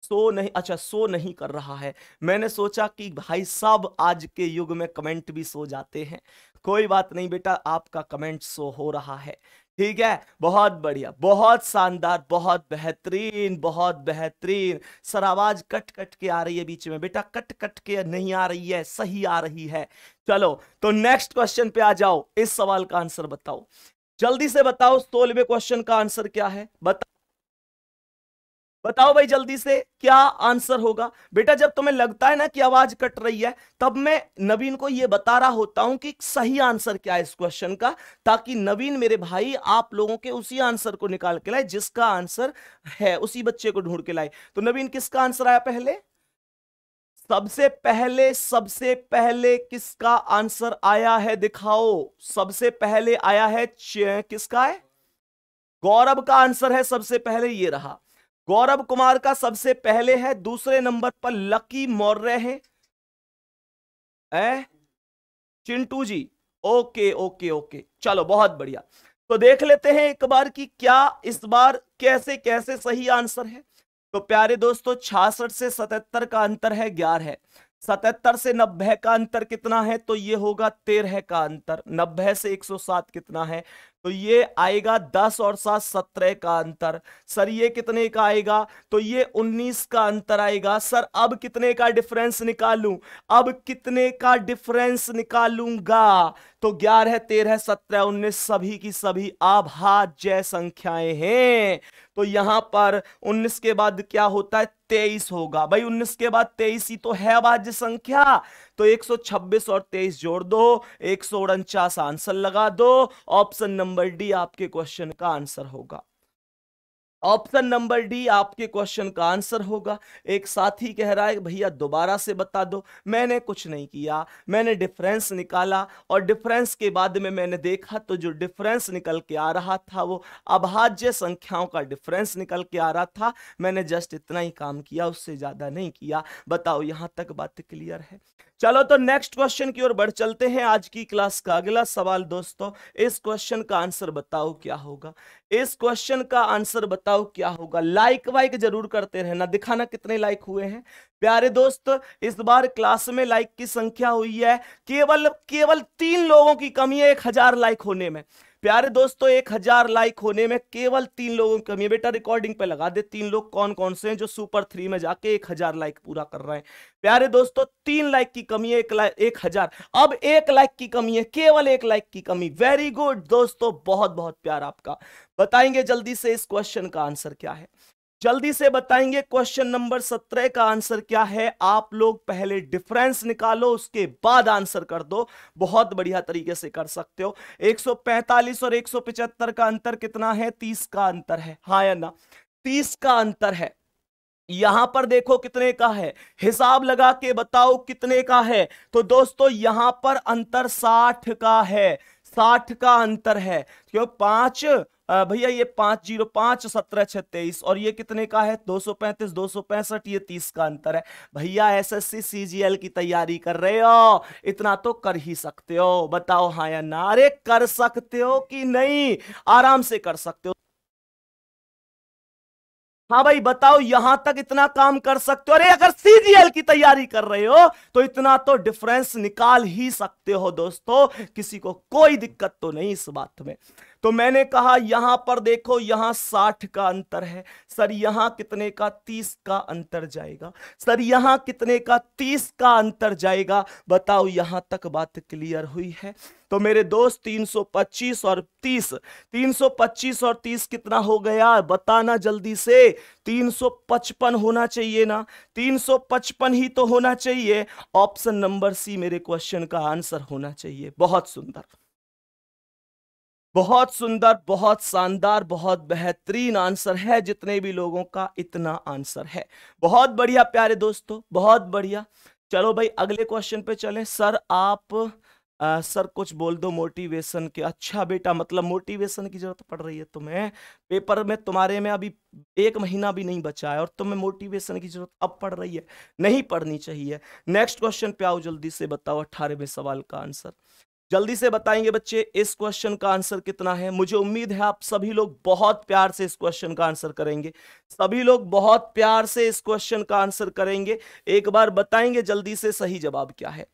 सो नहीं अच्छा सो नहीं कर रहा है मैंने सोचा कि भाई साहब आज के युग में कमेंट भी सो जाते हैं कोई बात नहीं बेटा आपका कमेंट शो हो रहा है ठीक है बहुत बढ़िया बहुत शानदार बहुत बेहतरीन बहुत बेहतरीन सर आवाज कट कट के आ रही है बीच में बेटा कट कट के नहीं आ रही है सही आ रही है चलो तो नेक्स्ट क्वेश्चन पे आ जाओ इस सवाल का आंसर बताओ जल्दी से बताओ सोलवे क्वेश्चन का आंसर क्या है बताओ बताओ भाई जल्दी से क्या आंसर होगा बेटा जब तुम्हें लगता है ना कि आवाज कट रही है तब मैं नवीन को यह बता रहा होता हूं कि सही आंसर क्या है इस क्वेश्चन का ताकि नवीन मेरे भाई आप लोगों के उसी आंसर को निकाल के लाए जिसका आंसर है उसी बच्चे को ढूंढ के लाए तो नवीन किसका आंसर आया पहले सबसे पहले सबसे पहले किसका आंसर आया है दिखाओ सबसे पहले आया है किसका है गौरव का आंसर है सबसे पहले ये रहा गौरव कुमार का सबसे पहले है दूसरे नंबर पर लकी मौर्य है ए? Chintu ji okay okay okay चलो बहुत बढ़िया तो देख लेते हैं एक बार कि क्या इस बार कैसे कैसे सही आंसर है तो प्यारे दोस्तों छियासठ से सतहत्तर का अंतर है ग्यारह सतहत्तर से नब्बे का अंतर कितना है तो ये होगा तेरह का अंतर नब्बे से एक सौ सात कितना है तो ये आएगा दस और सात सत्रह का अंतर सर ये कितने का आएगा तो ये उन्नीस का अंतर आएगा सर अब कितने का डिफरेंस निकालूं अब कितने का डिफरेंस निकालूंगा तो ग्यारह तेरह सत्रह उन्नीस सभी की सभी आभाज्य संख्याएं हैं तो यहां पर उन्नीस के बाद क्या होता है तेईस होगा भाई उन्नीस के बाद तेईस ही तो है अभाज्य संख्या तो 126 और 23 जोड़ दो एक आंसर लगा दो ऑप्शन नंबर डी आपके क्वेश्चन का आंसर होगा ऑप्शन नंबर डी आपके क्वेश्चन का आंसर होगा एक साथी कह रहा है भैया दोबारा से बता दो मैंने कुछ नहीं किया मैंने डिफरेंस निकाला और डिफरेंस के बाद में मैंने देखा तो जो डिफरेंस निकल के आ रहा था वो अभाज्य संख्याओं का डिफरेंस निकल के आ रहा था मैंने जस्ट इतना ही काम किया उससे ज़्यादा नहीं किया बताओ यहां तक बात क्लियर है चलो तो नेक्स्ट क्वेश्चन की ओर बढ़ चलते हैं आज की क्लास का अगला सवाल दोस्तों इस क्वेश्चन का आंसर बताओ क्या होगा इस क्वेश्चन का आंसर बताओ क्या होगा लाइक वाइक जरूर करते रहना दिखाना कितने लाइक हुए हैं प्यारे दोस्त इस बार क्लास में लाइक की संख्या हुई है केवल केवल तीन लोगों की कमी है एक हजार लाइक होने में प्यारे दोस्तों एक हजार लाइक होने में केवल तीन लोगों की कमी बेटा रिकॉर्डिंग पे लगा दे तीन लोग कौन कौन से हैं जो सुपर थ्री में जाके एक हजार लाइक पूरा कर रहे हैं प्यारे दोस्तों तीन लाइक की कमी है एक लाइक एक हजार अब एक लाइक की कमी है केवल एक लाइक की कमी वेरी गुड दोस्तों बहुत बहुत प्यार आपका बताएंगे जल्दी से इस क्वेश्चन का आंसर क्या है जल्दी से बताएंगे क्वेश्चन नंबर सत्रह का आंसर क्या है आप लोग पहले डिफरेंस निकालो उसके बाद आंसर कर दो बहुत बढ़िया तरीके से कर सकते हो 145 और 175 का अंतर कितना है 30 का अंतर है हा या ना 30 का अंतर है यहां पर देखो कितने का है हिसाब लगा के बताओ कितने का है तो दोस्तों यहां पर अंतर साठ का है साठ का अंतर है क्यों पांच भैया ये पांच जीरो पांच सत्रह तेईस और ये कितने का है दो सौ पैंतीस दो सौ पैंसठ ये तीस का अंतर है भैया एसएससी सीजीएल की तैयारी कर रहे हो इतना तो कर ही सकते हो बताओ हाँ या ना अरे कर सकते हो कि नहीं आराम से कर सकते हो हाँ भाई बताओ यहां तक इतना काम कर सकते हो अरे अगर सीजीएल की तैयारी कर रहे हो तो इतना तो डिफरेंस निकाल ही सकते हो दोस्तों किसी को कोई दिक्कत तो नहीं इस बात में तो मैंने कहा यहां पर देखो यहां साठ का अंतर है सर यहां कितने का तीस का अंतर जाएगा सर यहां कितने का तीस का अंतर जाएगा बताओ यहां तक बात क्लियर हुई है तो मेरे दोस्त 325 और 30 325 और 30 कितना हो गया बताना जल्दी से 355 होना चाहिए ना 355 ही तो होना चाहिए ऑप्शन नंबर सी मेरे क्वेश्चन का आंसर होना चाहिए बहुत सुंदर बहुत सुंदर बहुत शानदार बहुत बेहतरीन आंसर है जितने भी लोगों का इतना आंसर है बहुत बढ़िया प्यारे दोस्तों बहुत बढ़िया चलो भाई अगले क्वेश्चन पे चलें सर आप आ, सर कुछ बोल दो मोटिवेशन के अच्छा बेटा मतलब मोटिवेशन की जरूरत पड़ रही है तुम्हें पेपर में तुम्हारे में अभी एक महीना भी नहीं बचा है और तुम्हें मोटिवेशन की जरूरत अब पड़ रही है नहीं पढ़नी चाहिए नेक्स्ट क्वेश्चन पे आओ जल्दी से बताओ अट्ठारहवें सवाल का आंसर जल्दी से बताएंगे बच्चे इस क्वेश्चन का आंसर कितना है मुझे उम्मीद है आप सभी लोग बहुत प्यार से इस क्वेश्चन का आंसर करेंगे सभी लोग बहुत प्यार से इस क्वेश्चन का आंसर करेंगे एक बार बताएंगे जल्दी से सही जवाब क्या है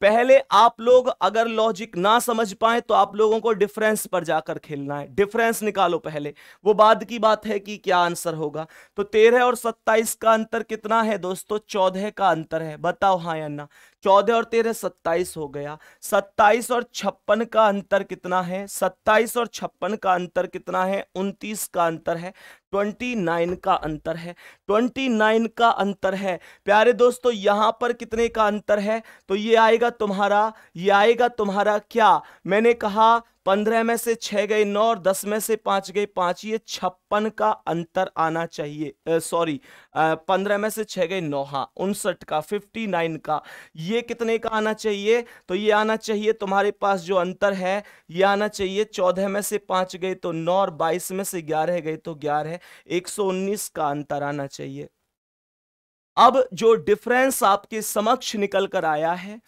पहले आप लोग अगर लॉजिक ना समझ पाए तो आप लोगों को डिफरेंस पर जाकर खेलना है डिफरेंस निकालो पहले वो बाद की बात है कि क्या आंसर होगा तो तेरह और सत्ताईस का अंतर कितना है दोस्तों चौदह का अंतर है बताओ हाँ या ना चौदह और तेरह सत्ताईस हो गया सत्ताईस और छप्पन का अंतर कितना है सत्ताईस और छप्पन का अंतर कितना है उनतीस का अंतर है ट्वेंटी नाइन का अंतर है ट्वेंटी नाइन का अंतर है प्यारे दोस्तों यहाँ पर कितने का अंतर है तो ये आएगा तुम्हारा ये आएगा तुम्हारा क्या मैंने कहा पंद्रह में से छह गए नौ और दस में से पांच गए पांच ये छप्पन का अंतर आना चाहिए सॉरी पंद्रह में से छह गए नौ हाँ उनसठ का फिफ्टी नाइन का ये कितने का आना चाहिए तो ये आना चाहिए तुम्हारे पास जो अंतर है ये आना चाहिए चौदह में से पांच गए तो नौ और बाईस में से ग्यारह गए तो ग्यारह एक सौ उन्नीस का अंतर आना चाहिए अब जो डिफरेंस आपके समक्ष निकल कर आया है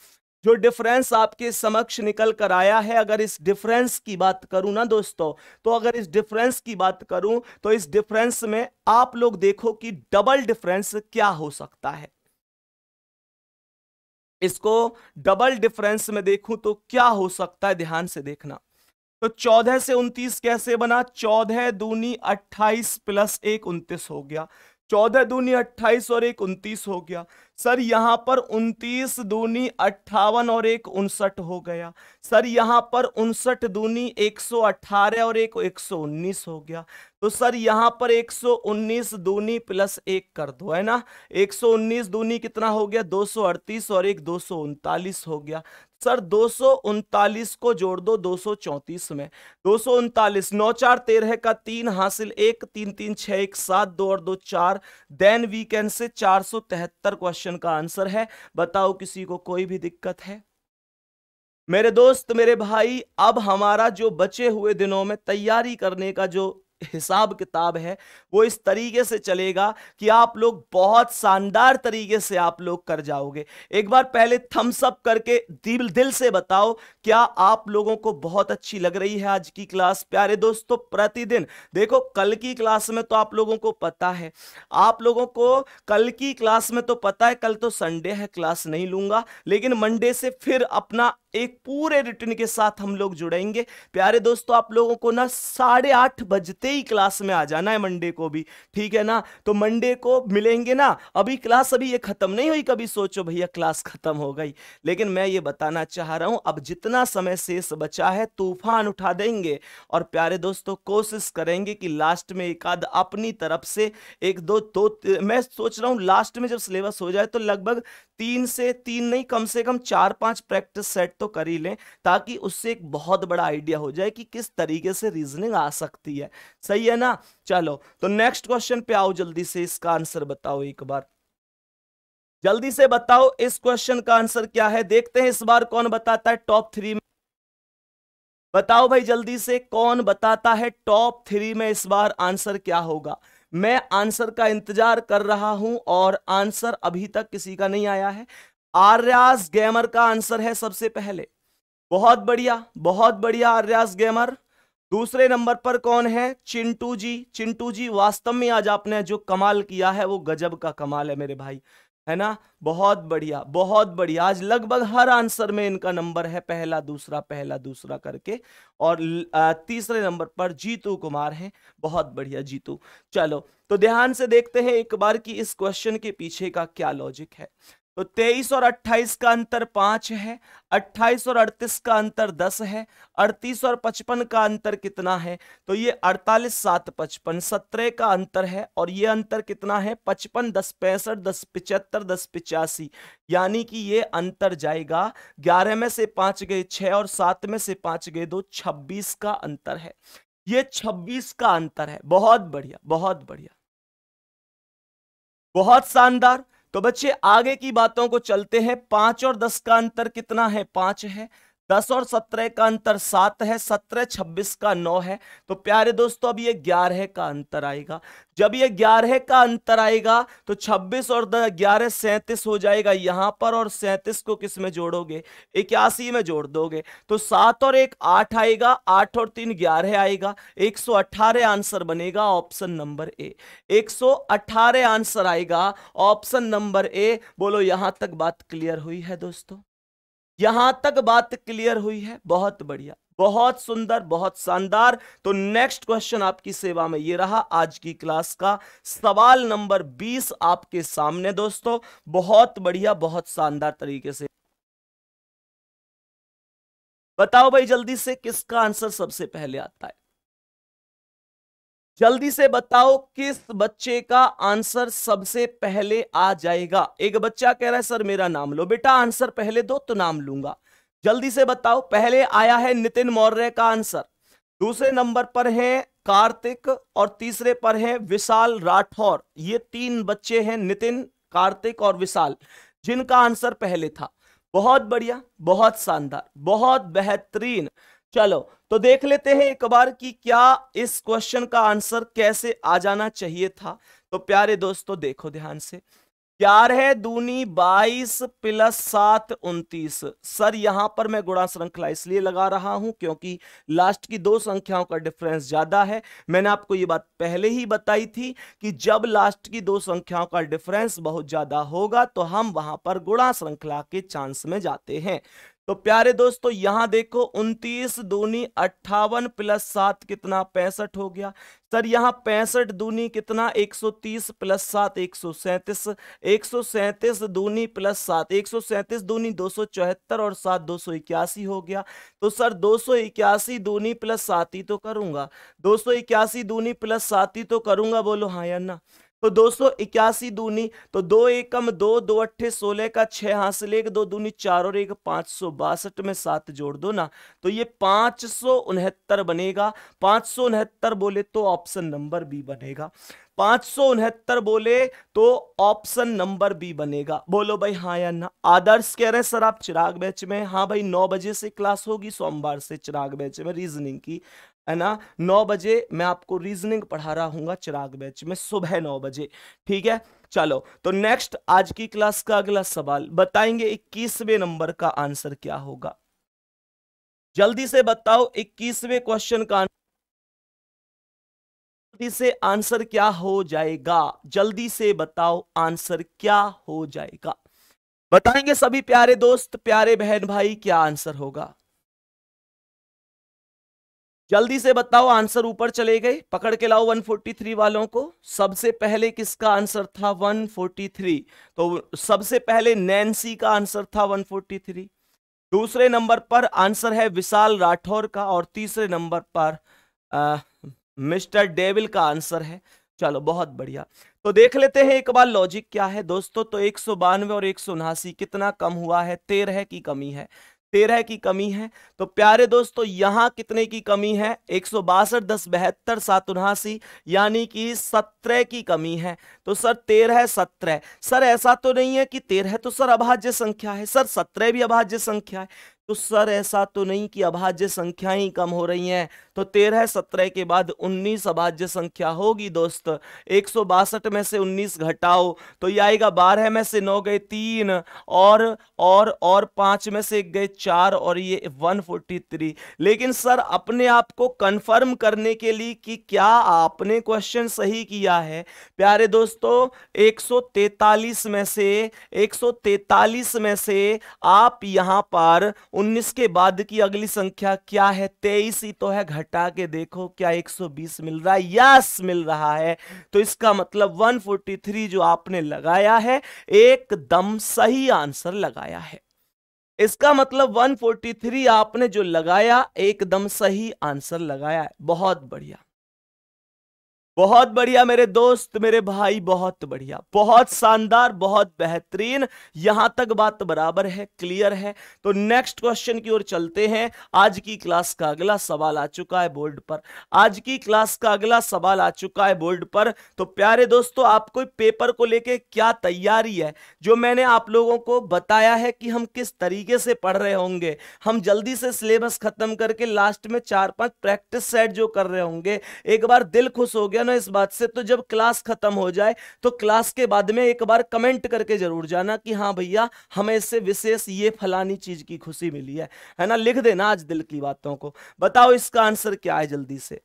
जो डिफरेंस आपके समक्ष निकल कर आया है अगर इस डिफरेंस की बात करूं ना दोस्तों तो अगर इस डिफरेंस की बात करूं तो इस डिफरेंस में आप लोग देखो कि डबल डिफरेंस क्या हो सकता है इसको डबल डिफरेंस में देखूं तो क्या हो सकता है ध्यान से देखना तो चौदह से उनतीस कैसे बना चौदह दूनी अट्ठाईस प्लस एक उन्तीस हो गया चौदह दूनी अट्ठाईस और एक उनतीस हो गया सर यहाँ पर उनतीस दूनी अट्ठावन और एक उनसठ हो गया सर यहाँ पर उनसठ दूनी एक सौ अट्ठारह और एक एक सौ उन्नीस हो गया तो सर यहाँ पर एक सौ उन्नीस दूनी प्लस एक कर दो है ना एक सौ उन्नीस दूनी कितना हो गया दो सौ अड़तीस और एक दो सौ उनतालीस हो गया सर दो को जोड़ दो दो में दो सौ उनतालीस नौ चार तेरह का तीन हासिल एक तीन तीन छः एक सात दो और दो चार देन वीकेंड से चार सौ तिहत्तर क्वेश्चन का आंसर है बताओ किसी को कोई भी दिक्कत है मेरे दोस्त मेरे भाई अब हमारा जो बचे हुए दिनों में तैयारी करने का जो हिसाब किताब है वो इस तरीके से चलेगा कि आप लोग बहुत शानदार तरीके से आप लोग कर जाओगे एक बार पहले थम्सअप करके दिल दिल से बताओ क्या आप लोगों को बहुत अच्छी लग रही है आज की क्लास प्यारे दोस्तों प्रतिदिन देखो कल की क्लास में तो आप लोगों को पता है आप लोगों को कल की क्लास में तो पता है कल तो संडे है क्लास नहीं लूंगा लेकिन मंडे से फिर अपना एक पूरे रिटर्न के साथ हम लोग जुड़ेंगे प्यारे दोस्तों आप लोगों को ना साढ़े आठ बजते ही क्लास में आ जाना है मंडे को भी ठीक है ना तो मंडे को मिलेंगे ना अभी क्लास अभी ये खत्म नहीं हुई कभी सोचो भैया क्लास खत्म हो गई लेकिन मैं ये बताना चाह रहा हूं अब जितना समय शेष बचा है तूफान उठा देंगे और प्यारे दोस्तों कोशिश करेंगे कि लास्ट में एक आध अपनी तरफ से एक दो तो, मैं सोच रहा हूँ लास्ट में जब सिलेबस हो जाए तो लगभग तीन से तीन नहीं कम से कम चार पांच प्रैक्टिस सेट तो तो कर ही लें ताकि उससे एक बहुत बड़ा आइडिया हो जाए कि किस तरीके से रीजनिंग आ सकती है सही है ना चलो तो नेक्स्ट क्वेश्चन पे आओ जल्दी से इसका आंसर बताओ एक बार जल्दी से बताओ इस क्वेश्चन का आंसर क्या है देखते हैं इस बार कौन बताता है टॉप थ्री में बताओ भाई जल्दी से कौन बताता है टॉप थ्री में इस बार आंसर क्या होगा मैं आंसर का इंतजार कर रहा हूं और आंसर अभी तक किसी का नहीं आया है आर्यास गैमर का आंसर है सबसे पहले बहुत बढ़िया बहुत बढ़िया आर्यास गैमर दूसरे नंबर पर कौन है चिंटू जी चिंटू जी वास्तव में आज आपने जो कमाल किया है वो गजब का कमाल है मेरे भाई है ना बहुत बढ़िया बहुत बढ़िया आज लगभग हर आंसर में इनका नंबर है पहला दूसरा पहला दूसरा करके और तीसरे नंबर पर जीतू कुमार हैं बहुत बढ़िया जीतू चलो तो ध्यान से देखते हैं एक बार कि इस क्वेश्चन के पीछे का क्या लॉजिक है तो 23 और 28 का अंतर पांच है 28 और 38 का अंतर दस है 38 और 55 का अंतर कितना है तो ये 48 सात पचपन सत्रह का अंतर है और ये अंतर कितना है 55 दस पैंसठ दस पिचहत्तर दस पिचासी यानी कि ये अंतर जाएगा ग्यारह में से पांच गए छह और सात में से पांच गए दो छब्बीस का अंतर है ये छब्बीस का अंतर है बहुत बढ़िया बहुत बढ़िया बहुत शानदार तो बच्चे आगे की बातों को चलते हैं पांच और दस का अंतर कितना है पांच है दस और सत्रह का अंतर सात है सत्रह छब्बीस का नौ है तो प्यारे दोस्तों अब ये ग्यारह का अंतर आएगा जब ये ग्यारह का अंतर आएगा तो छब्बीस और ग्यारह सैंतीस हो जाएगा यहां पर और सैंतीस को किस में जोड़ोगे इक्यासी में जोड़ दोगे तो सात और एक आठ आएगा आठ और तीन ग्यारह आएगा एक सौ अट्ठारह आंसर बनेगा ऑप्शन नंबर ए एक सौ अट्ठारह आंसर आएगा ऑप्शन नंबर ए बोलो यहां तक बात क्लियर हुई है दोस्तों यहां तक बात क्लियर हुई है बहुत बढ़िया बहुत सुंदर बहुत शानदार तो नेक्स्ट क्वेश्चन आपकी सेवा में ये रहा आज की क्लास का सवाल नंबर 20 आपके सामने दोस्तों बहुत बढ़िया बहुत शानदार तरीके से बताओ भाई जल्दी से किसका आंसर सबसे पहले आता है जल्दी से बताओ किस बच्चे का आंसर सबसे पहले आ जाएगा एक बच्चा कह रहा है सर मेरा नाम लो बेटा आंसर पहले दो तो नाम लूंगा जल्दी से बताओ पहले आया है नितिन मौर्य का आंसर दूसरे नंबर पर है कार्तिक और तीसरे पर है विशाल राठौर ये तीन बच्चे हैं नितिन कार्तिक और विशाल जिनका आंसर पहले था बहुत बढ़िया बहुत शानदार बहुत बेहतरीन चलो तो देख लेते हैं एक बार कि क्या इस क्वेश्चन का आंसर कैसे आ जाना चाहिए था तो प्यारे दोस्तों देखो ध्यान से चार है दूनी बाईस प्लस सात उनतीस सर यहां पर मैं गुणा श्रृंखला इसलिए लगा रहा हूं क्योंकि लास्ट की दो संख्याओं का डिफरेंस ज्यादा है मैंने आपको ये बात पहले ही बताई थी कि जब लास्ट की दो संख्याओं का डिफरेंस बहुत ज्यादा होगा तो हम वहां पर गुणा श्रृंखला के चांस में जाते हैं तो प्यारे दोस्तों यहां देखो उनतीस दूनी अट्ठावन प्लस सात कितना पैंसठ हो गया सर यहाँ पैंसठ दूनी कितना 130 प्लस सात एक सौ सैंतीस एक सौ सैंतीस दूनी प्लस सात एक सौ सैंतीस दूनी दो सौ चौहत्तर और सात दो सौ इक्यासी हो गया तो सर दो सौ इक्यासी दूनी प्लस सात ही तो करूंगा दो सौ इक्यासी दूनी प्लस सात ही तो करूँगा बोलो हाँ या ना तो दो सौ इक्यासी दूनी तो दो एकम दो दो अट्ठे सोलह का छः हासिल एक दो दूनी चार और एक पांच सौ बासठ में सात जोड़ दो ना तो ये पांच सौ उनहत्तर बनेगा पांच सौ उनहत्तर बोले तो ऑप्शन नंबर बी बनेगा पांच सौ उनहत्तर बोले तो ऑप्शन नंबर बी बनेगा बोलो भाई हाँ या ना आदर्श कह रहे हैं सर आप चिराग बैच में हाँ भाई नौ बजे से क्लास होगी सोमवार से चिराग बैच में रीजनिंग की है ना नौ बजे मैं आपको रीजनिंग पढ़ा रहा हूँ चिराग बैच में सुबह नौ बजे ठीक है चलो तो नेक्स्ट आज की क्लास का अगला सवाल बताएंगे इक्कीसवें नंबर का आंसर क्या होगा जल्दी से बताओ इक्कीसवें क्वेश्चन का जल्दी से आंसर क्या हो जाएगा जल्दी से बताओ आंसर क्या हो जाएगा बताएंगे सभी प्यारे दोस्त प्यारे बहन भाई क्या आंसर होगा जल्दी से बताओ आंसर ऊपर चले गए पकड़ के लाओ 143 वालों को सबसे पहले किसका आंसर था 143 तो सबसे पहले नैन्सी का आंसर था 143 दूसरे नंबर पर आंसर है विशाल राठौर का और तीसरे नंबर पर आ, मिस्टर डेविल का आंसर है चलो बहुत बढ़िया तो देख लेते हैं एक बार लॉजिक क्या है दोस्तों तो एक और एक कितना कम हुआ है तेरह की कमी है तेरह की कमी है तो प्यारे दोस्तों यहां कितने की कमी है एक सौ बासठ दस बहत्तर सात उनासी यानी कि सत्रह की कमी है तो सर तेरह सत्रह सर ऐसा तो नहीं है कि तेरह तो सर अभाज्य संख्या है सर सत्रह भी अभाज्य संख्या है तो सर ऐसा तो नहीं कि अभाज्य संख्याएं कम हो रही हैं तो तेरह सत्रह के बाद उन्नीस अभाज्य संख्या होगी दोस्त एक सौ बासठ में से उन्नीस घटाओ तो ये आएगा बारह में से नौ गए तीन और और और पांच में से एक गए चार और ये वन फोर्टी थ्री लेकिन सर अपने आप को कंफर्म करने के लिए कि क्या आपने क्वेश्चन सही किया है प्यारे दोस्तों एक सौ तैतालीस में से एक सौ तैतालीस में से आप यहाँ पर 19 के बाद की अगली संख्या क्या है 23 ही तो है घटा के देखो क्या 120 मिल रहा है यस मिल रहा है तो इसका मतलब 143 जो आपने लगाया है एकदम सही आंसर लगाया है इसका मतलब 143 आपने जो लगाया एकदम सही आंसर लगाया है बहुत बढ़िया बहुत बढ़िया मेरे दोस्त मेरे भाई बहुत बढ़िया बहुत शानदार बहुत बेहतरीन यहां तक बात बराबर है क्लियर है तो नेक्स्ट क्वेश्चन की ओर चलते हैं आज की क्लास का अगला सवाल आ चुका है बोर्ड पर आज की क्लास का अगला सवाल आ चुका है बोर्ड पर तो प्यारे दोस्तों आपको पेपर को लेके क्या तैयारी है जो मैंने आप लोगों को बताया है कि हम किस तरीके से पढ़ रहे होंगे हम जल्दी से सिलेबस खत्म करके लास्ट में चार पांच प्रैक्टिस सेट जो कर रहे होंगे एक बार दिल खुश हो गया क्वेश्चन है इस बात से तो जब क्लास खत्म हो जाए तो क्लास के बाद में एक बार कमेंट करके जरूर जाना कि हाँ भैया हमें इससे विशेष ये फलानी चीज की खुशी मिली है है ना लिख देना आज दिल की बातों को बताओ इसका आंसर क्या है जल्दी से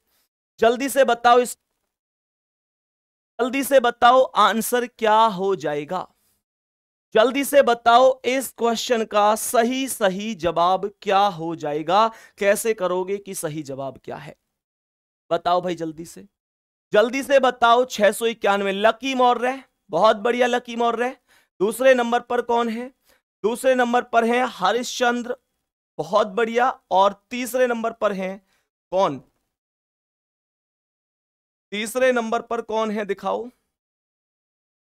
जल्दी से बताओ इस जल्दी से बताओ आंसर क्या हो जाएगा जल्दी से बताओ इस क्वेश्चन का सही सही जवाब क्या हो जाएगा कैसे करोगे कि सही जवाब क्या है बताओ भाई जल्दी से जल्दी से बताओ छह सौ इक्यानवे लकी मौर्य बहुत बढ़िया लकी मौर्य दूसरे नंबर पर कौन है दूसरे नंबर पर है हरिश्चंद्र बहुत बढ़िया और तीसरे नंबर पर है कौन तीसरे नंबर पर कौन है दिखाओ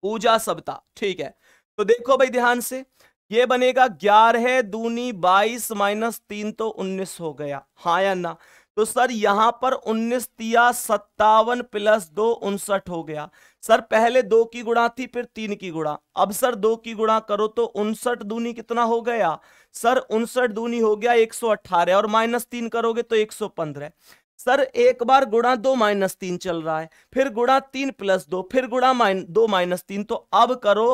पूजा सबता ठीक है तो देखो भाई ध्यान से ये बनेगा ग्यारह दूनी बाईस माइनस तीन तो उन्नीस हो गया हाँ या ना तो सर यहां पर उन्नीस तिया सत्तावन प्लस दो उनसठ हो गया सर पहले दो की गुणा थी फिर तीन की गुणा अब सर दो की गुणा करो तो उनसठ दूनी कितना हो गया सर उनसठ दूनी हो गया एक सौ अट्ठारह और माइनस तीन करोगे तो एक सौ पंद्रह सर एक बार गुणा दो माइनस तीन चल रहा है फिर गुणा तीन प्लस दो फिर गुणा माइन दो माइनस तीन तो अब करो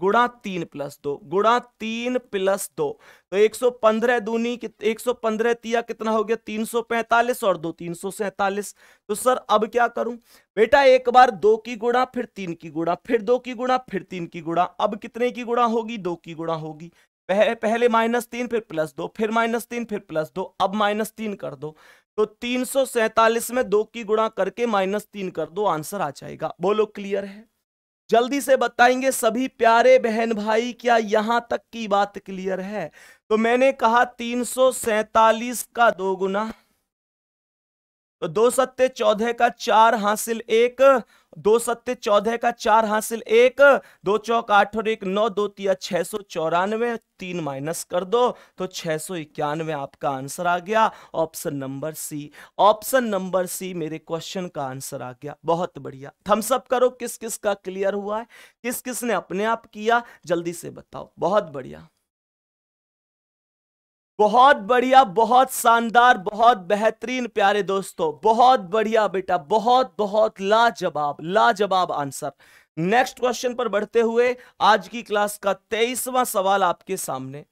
गुणा तीन प्लस दो गुणा तीन प्लस दो तो एक सौ पंद्रह दूनी एक सौ पंद्रह तिया कितना हो गया तीन सौ पैंतालीस और दो तीन सौ सैतालीस तो सर अब क्या करूं बेटा एक बार दो की गुणा फिर तीन की गुणा फिर दो की गुणा फिर तीन की गुणा अब कितने की गुणा होगी दो की गुणा होगी पहले माइनस तीन फिर प्लस दो फिर माइनस तीन फिर प्लस दो अब माइनस तीन कर दो तो तीन में दो की गुणा करके माइनस तीन कर दो आंसर आ जाएगा बोलो क्लियर है जल्दी से बताएंगे सभी प्यारे बहन भाई क्या यहां तक की बात क्लियर है तो मैंने कहा तीन का दो गुना तो दो सत्य चौदह का चार हासिल एक दो सत्य चौदह का चार हासिल एक दो चौक आठ और एक नौ दो तिया छह सौ चौरानवे तीन माइनस कर दो तो छह सौ इक्यानवे आपका आंसर आ गया option number C option number C मेरे क्वेश्चन का आंसर आ गया बहुत बढ़िया थम्सअप करो किस किस का क्लियर हुआ है किस किस ने अपने आप किया जल्दी से बताओ बहुत बढ़िया बहुत बढ़िया बहुत शानदार बहुत बेहतरीन प्यारे दोस्तों बहुत बढ़िया बेटा बहुत बहुत लाजवाब लाजवाब आंसर नेक्स्ट क्वेश्चन पर बढ़ते हुए आज की क्लास का तेईसवां सवाल आपके सामने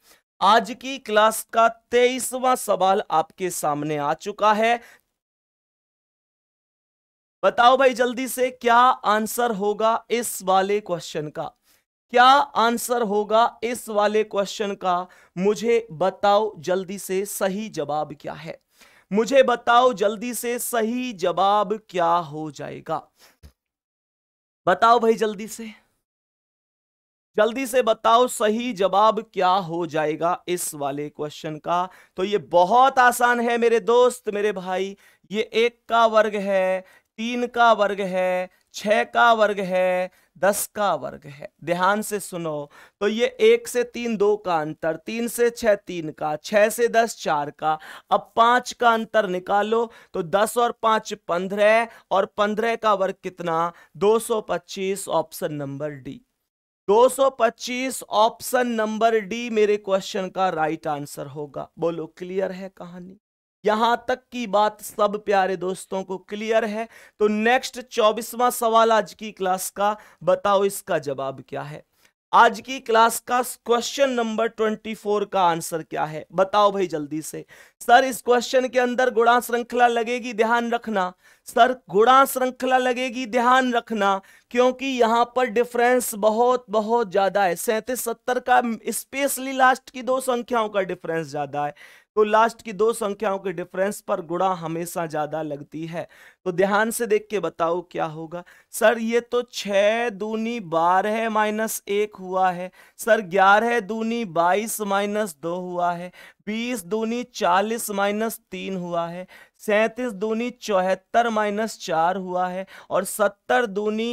आज की क्लास का तेईसवां सवाल आपके सामने आ चुका है बताओ भाई जल्दी से क्या आंसर होगा इस वाले क्वेश्चन का क्या आंसर होगा इस वाले क्वेश्चन का मुझे बताओ जल्दी से सही जवाब क्या है मुझे बताओ जल्दी से सही जवाब क्या हो जाएगा बताओ भाई जल्दी से जल्दी से बताओ सही जवाब क्या हो जाएगा इस वाले क्वेश्चन का तो ये बहुत आसान है मेरे दोस्त मेरे भाई ये एक का वर्ग है तीन का वर्ग है छ का वर्ग है दस का वर्ग है ध्यान से सुनो तो ये एक से तीन दो का अंतर तीन से छह तीन का छह से दस चार का अब पांच का अंतर निकालो तो दस और पांच पंद्रह और पंद्रह का वर्ग कितना दो सौ पच्चीस option number D 225 option number D मेरे क्वेश्चन का राइट आंसर होगा बोलो क्लियर है कहानी यहां तक की बात सब प्यारे दोस्तों को क्लियर है तो नेक्स्ट चौबीसवा सवाल आज की क्लास का बताओ इसका जवाब क्या है आज की क्लास का क्वेश्चन नंबर ट्वेंटी फोर का आंसर क्या है बताओ भाई जल्दी से सर इस क्वेश्चन के अंदर गुणा श्रृंखला लगेगी ध्यान रखना सर गुणा श्रृंखला लगेगी ध्यान रखना क्योंकि यहां पर डिफरेंस बहुत बहुत ज्यादा है सैंतीस सत्तर का स्पेशली लास्ट की दो संख्याओं का डिफरेंस ज्यादा है तो लास्ट की दो संख्याओं के डिफरेंस पर गुणा हमेशा ज़्यादा लगती है तो ध्यान से देख के बताओ क्या होगा सर ये तो छः दूनी बारह माइनस एक हुआ है सर ग्यारह दूनी बाईस माइनस दो हुआ है बीस दूनी चालीस माइनस तीन हुआ है सैंतीस दूनी चौहत्तर माइनस चार हुआ है और सत्तर दूनी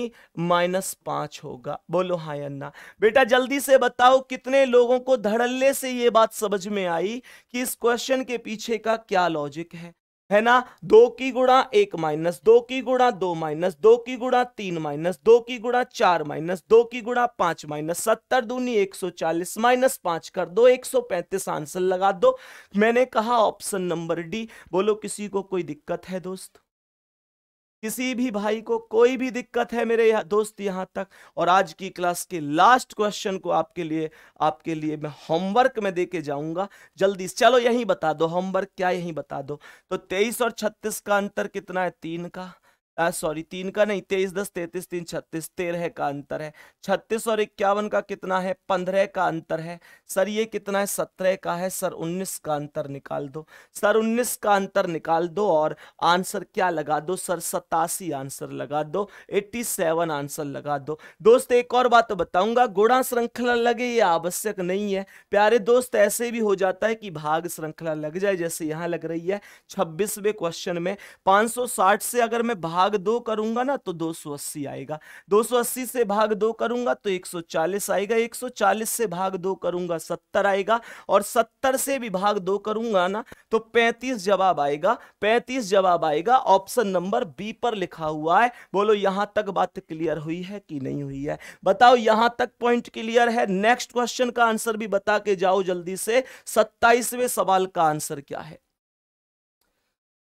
माइनस पाँच होगा बोलो हाँ अन्ना बेटा जल्दी से बताओ कितने लोगों को धड़ल्ले से ये बात समझ में आई कि इस क्वेश्चन के पीछे का क्या लॉजिक है है ना दो की गुणा एक माइनस दो की गुणा दो माइनस दो की गुणा तीन माइनस दो की गुणा चार माइनस दो की गुणा पांच माइनस सत्तर दूनी एक सौ चालीस माइनस पांच कर दो एक सौ पैंतीस आंसर लगा दो मैंने कहा ऑप्शन नंबर डी बोलो किसी को कोई दिक्कत है दोस्त किसी भी भाई को कोई भी दिक्कत है मेरे यहाँ दोस्त यहाँ तक और आज की क्लास के लास्ट क्वेश्चन को आपके लिए आपके लिए मैं होमवर्क में दे के जाऊँगा जल्दी चलो यहीं बता दो होमवर्क क्या यहीं बता दो तो तेईस और छत्तीस का अंतर कितना है तीन का सॉरी तीन का नहीं तेईस दस तैतीस तीन छत्तीस तेरह का अंतर है छत्तीस और इक्यावन का कितना है पंद्रह का अंतर है सर ये कितना है सत्रह का है सर उन्नीस का अंतर निकाल दो सर उन्नीस का अंतर निकाल दो और आंसर क्या लगा दो सर सतासी आंसर लगा दो एट्टी सेवन आंसर लगा दो दोस्त एक और बात बताऊंगा गुणा श्रृंखला लगे ये आवश्यक नहीं है प्यारे दोस्त ऐसे भी हो जाता है कि भाग श्रृंखला लग जाए जैसे यहाँ लग रही है छब्बीसवें क्वेश्चन में पांच से अगर मैं भाग भाग दो करूंगा ना तो 280 आएगा 280 से भाग दो करूंगा तो 140 आएगा 140 से भाग दो करूंगा 70 आएगा और 70 से भी भाग दो करूंगा ना तो 35 जवाब आएगा 35 जवाब आएगा ऑप्शन नंबर बी पर लिखा हुआ है बोलो यहां तक बात क्लियर हुई है कि नहीं हुई है बताओ यहां तक पॉइंट क्लियर है नेक्स्ट क्वेश्चन का आंसर भी बता के जाओ जल्दी से सत्ताईसवें सवाल का आंसर क्या है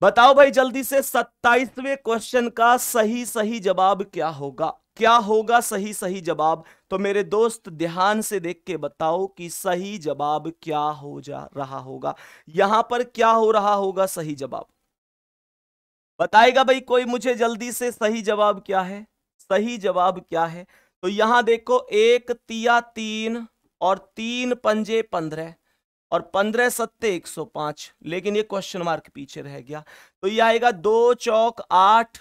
बताओ भाई जल्दी से सत्ताईसवें क्वेश्चन का सही सही जवाब क्या होगा क्या होगा सही सही जवाब तो मेरे दोस्त ध्यान से देख के बताओ कि सही जवाब क्या हो जा रहा होगा यहां पर क्या हो रहा होगा सही जवाब बताएगा भाई कोई मुझे जल्दी से सही जवाब क्या है सही जवाब क्या है तो यहां देखो एक तिया तीन और तीन पंजे पंद्रह और पंद्रह सत्ते एक सौ पांच लेकिन ये क्वेश्चन मार्क पीछे रह गया तो ये आएगा दो चौक आठ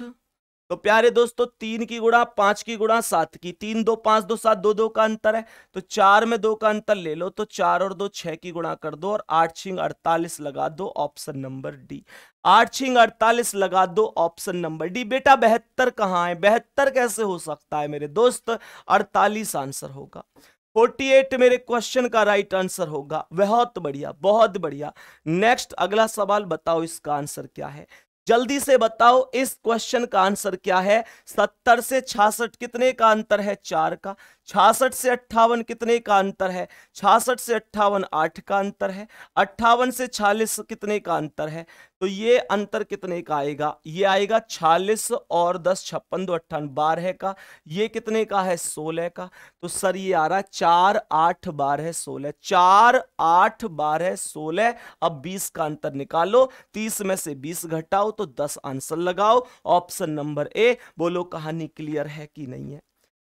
तो प्यारे दोस्तों तीन की गुणा पांच की गुणा सात की तीन दो पांच दो सात दो दो का अंतर है तो चार में दो का अंतर ले लो तो चार और दो छह की गुणा कर दो और आठ छिंग अड़तालीस लगा दो ऑप्शन नंबर डी आठ छिंग अड़तालीस लगा दो ऑप्शन नंबर डी बेटा बेहतर कहाँ है बेहतर कैसे हो सकता है मेरे दोस्त अड़तालीस आंसर होगा 48 मेरे क्वेश्चन का राइट आंसर होगा बहुत बढ़िया बहुत बढ़िया नेक्स्ट अगला सवाल बताओ इसका आंसर क्या है जल्दी से बताओ इस क्वेश्चन का आंसर क्या है सत्तर से छियासठ कितने का अंतर है चार का छियासठ से अट्ठावन कितने का अंतर है छियासठ से अट्ठावन आठ का अंतर है अट्ठावन से छालीस कितने का अंतर है तो ये अंतर कितने का आएगा ये आएगा छालीस और दस छप्पन दो अट्ठावन बारह का ये कितने का है सोलह का तो सर ये आ रहा है चार आठ बारह सोलह चार आठ बारह सोलह अब बीस का अंतर निकालो तीस में से बीस घटाओ तो दस आंसर लगाओ ऑप्शन नंबर ए बोलो कहानी क्लियर है कि नहीं है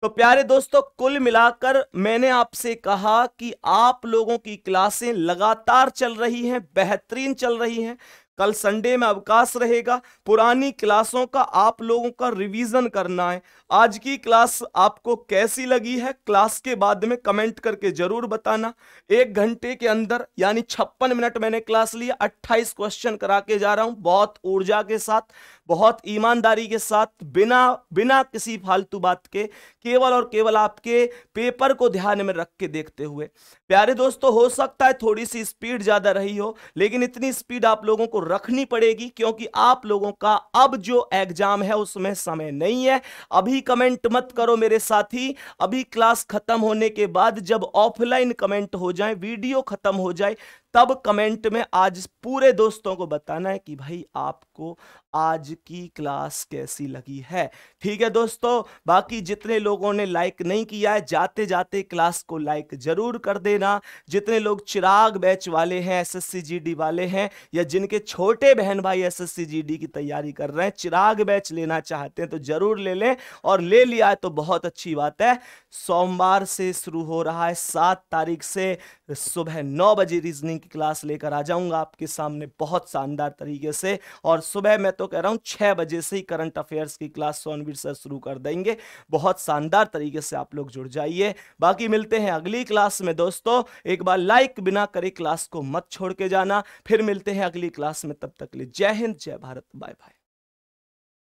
तो प्यारे दोस्तों कुल मिलाकर मैंने आपसे कहा कि आप लोगों की क्लासें लगातार चल रही हैं बेहतरीन चल रही हैं कल संडे में अवकाश रहेगा पुरानी क्लासों का आप लोगों का रिवीजन करना है आज की क्लास आपको कैसी लगी है क्लास के बाद में कमेंट करके ज़रूर बताना एक घंटे के अंदर यानी छप्पन मिनट मैंने क्लास लिया अट्ठाईस क्वेश्चन करा के जा रहा हूं बहुत ऊर्जा के साथ बहुत ईमानदारी के साथ बिना बिना किसी फालतू बात के केवल और केवल आपके पेपर को ध्यान में रख के देखते हुए प्यारे दोस्तों हो सकता है थोड़ी सी स्पीड ज़्यादा रही हो लेकिन इतनी स्पीड आप लोगों को रखनी पड़ेगी क्योंकि आप लोगों का अब जो एग्जाम है उसमें समय नहीं है अभी कमेंट मत करो मेरे साथी अभी क्लास खत्म होने के बाद जब ऑफलाइन कमेंट हो जाए वीडियो खत्म हो जाए तब कमेंट में आज पूरे दोस्तों को बताना है कि भाई आपको आज की क्लास कैसी लगी है ठीक है दोस्तों बाकी जितने लोगों ने लाइक नहीं किया है जाते जाते क्लास को लाइक जरूर कर देना जितने लोग चिराग बैच वाले हैं एसएससी जीडी वाले हैं या जिनके छोटे बहन भाई एसएससी जीडी की तैयारी कर रहे हैं चिराग बैच लेना चाहते हैं तो जरूर ले लें और ले लिया है तो बहुत अच्छी बात है सोमवार से शुरू हो रहा है सात तारीख से सुबह नौ बजे रीजनिंग की क्लास लेकर आ जाऊंगा आपके सामने बहुत शानदार तरीके से और सुबह मैं तो कह रहा हूँ छः बजे से ही करंट अफेयर्स की क्लास सोनवीर सर शुरू कर देंगे बहुत शानदार तरीके से आप लोग जुड़ जाइए बाकी मिलते हैं अगली क्लास में दोस्तों एक बार लाइक बिना करे क्लास को मत छोड़ के जाना फिर मिलते हैं अगली क्लास में तब तक ले जय हिंद जय भारत बाय बाय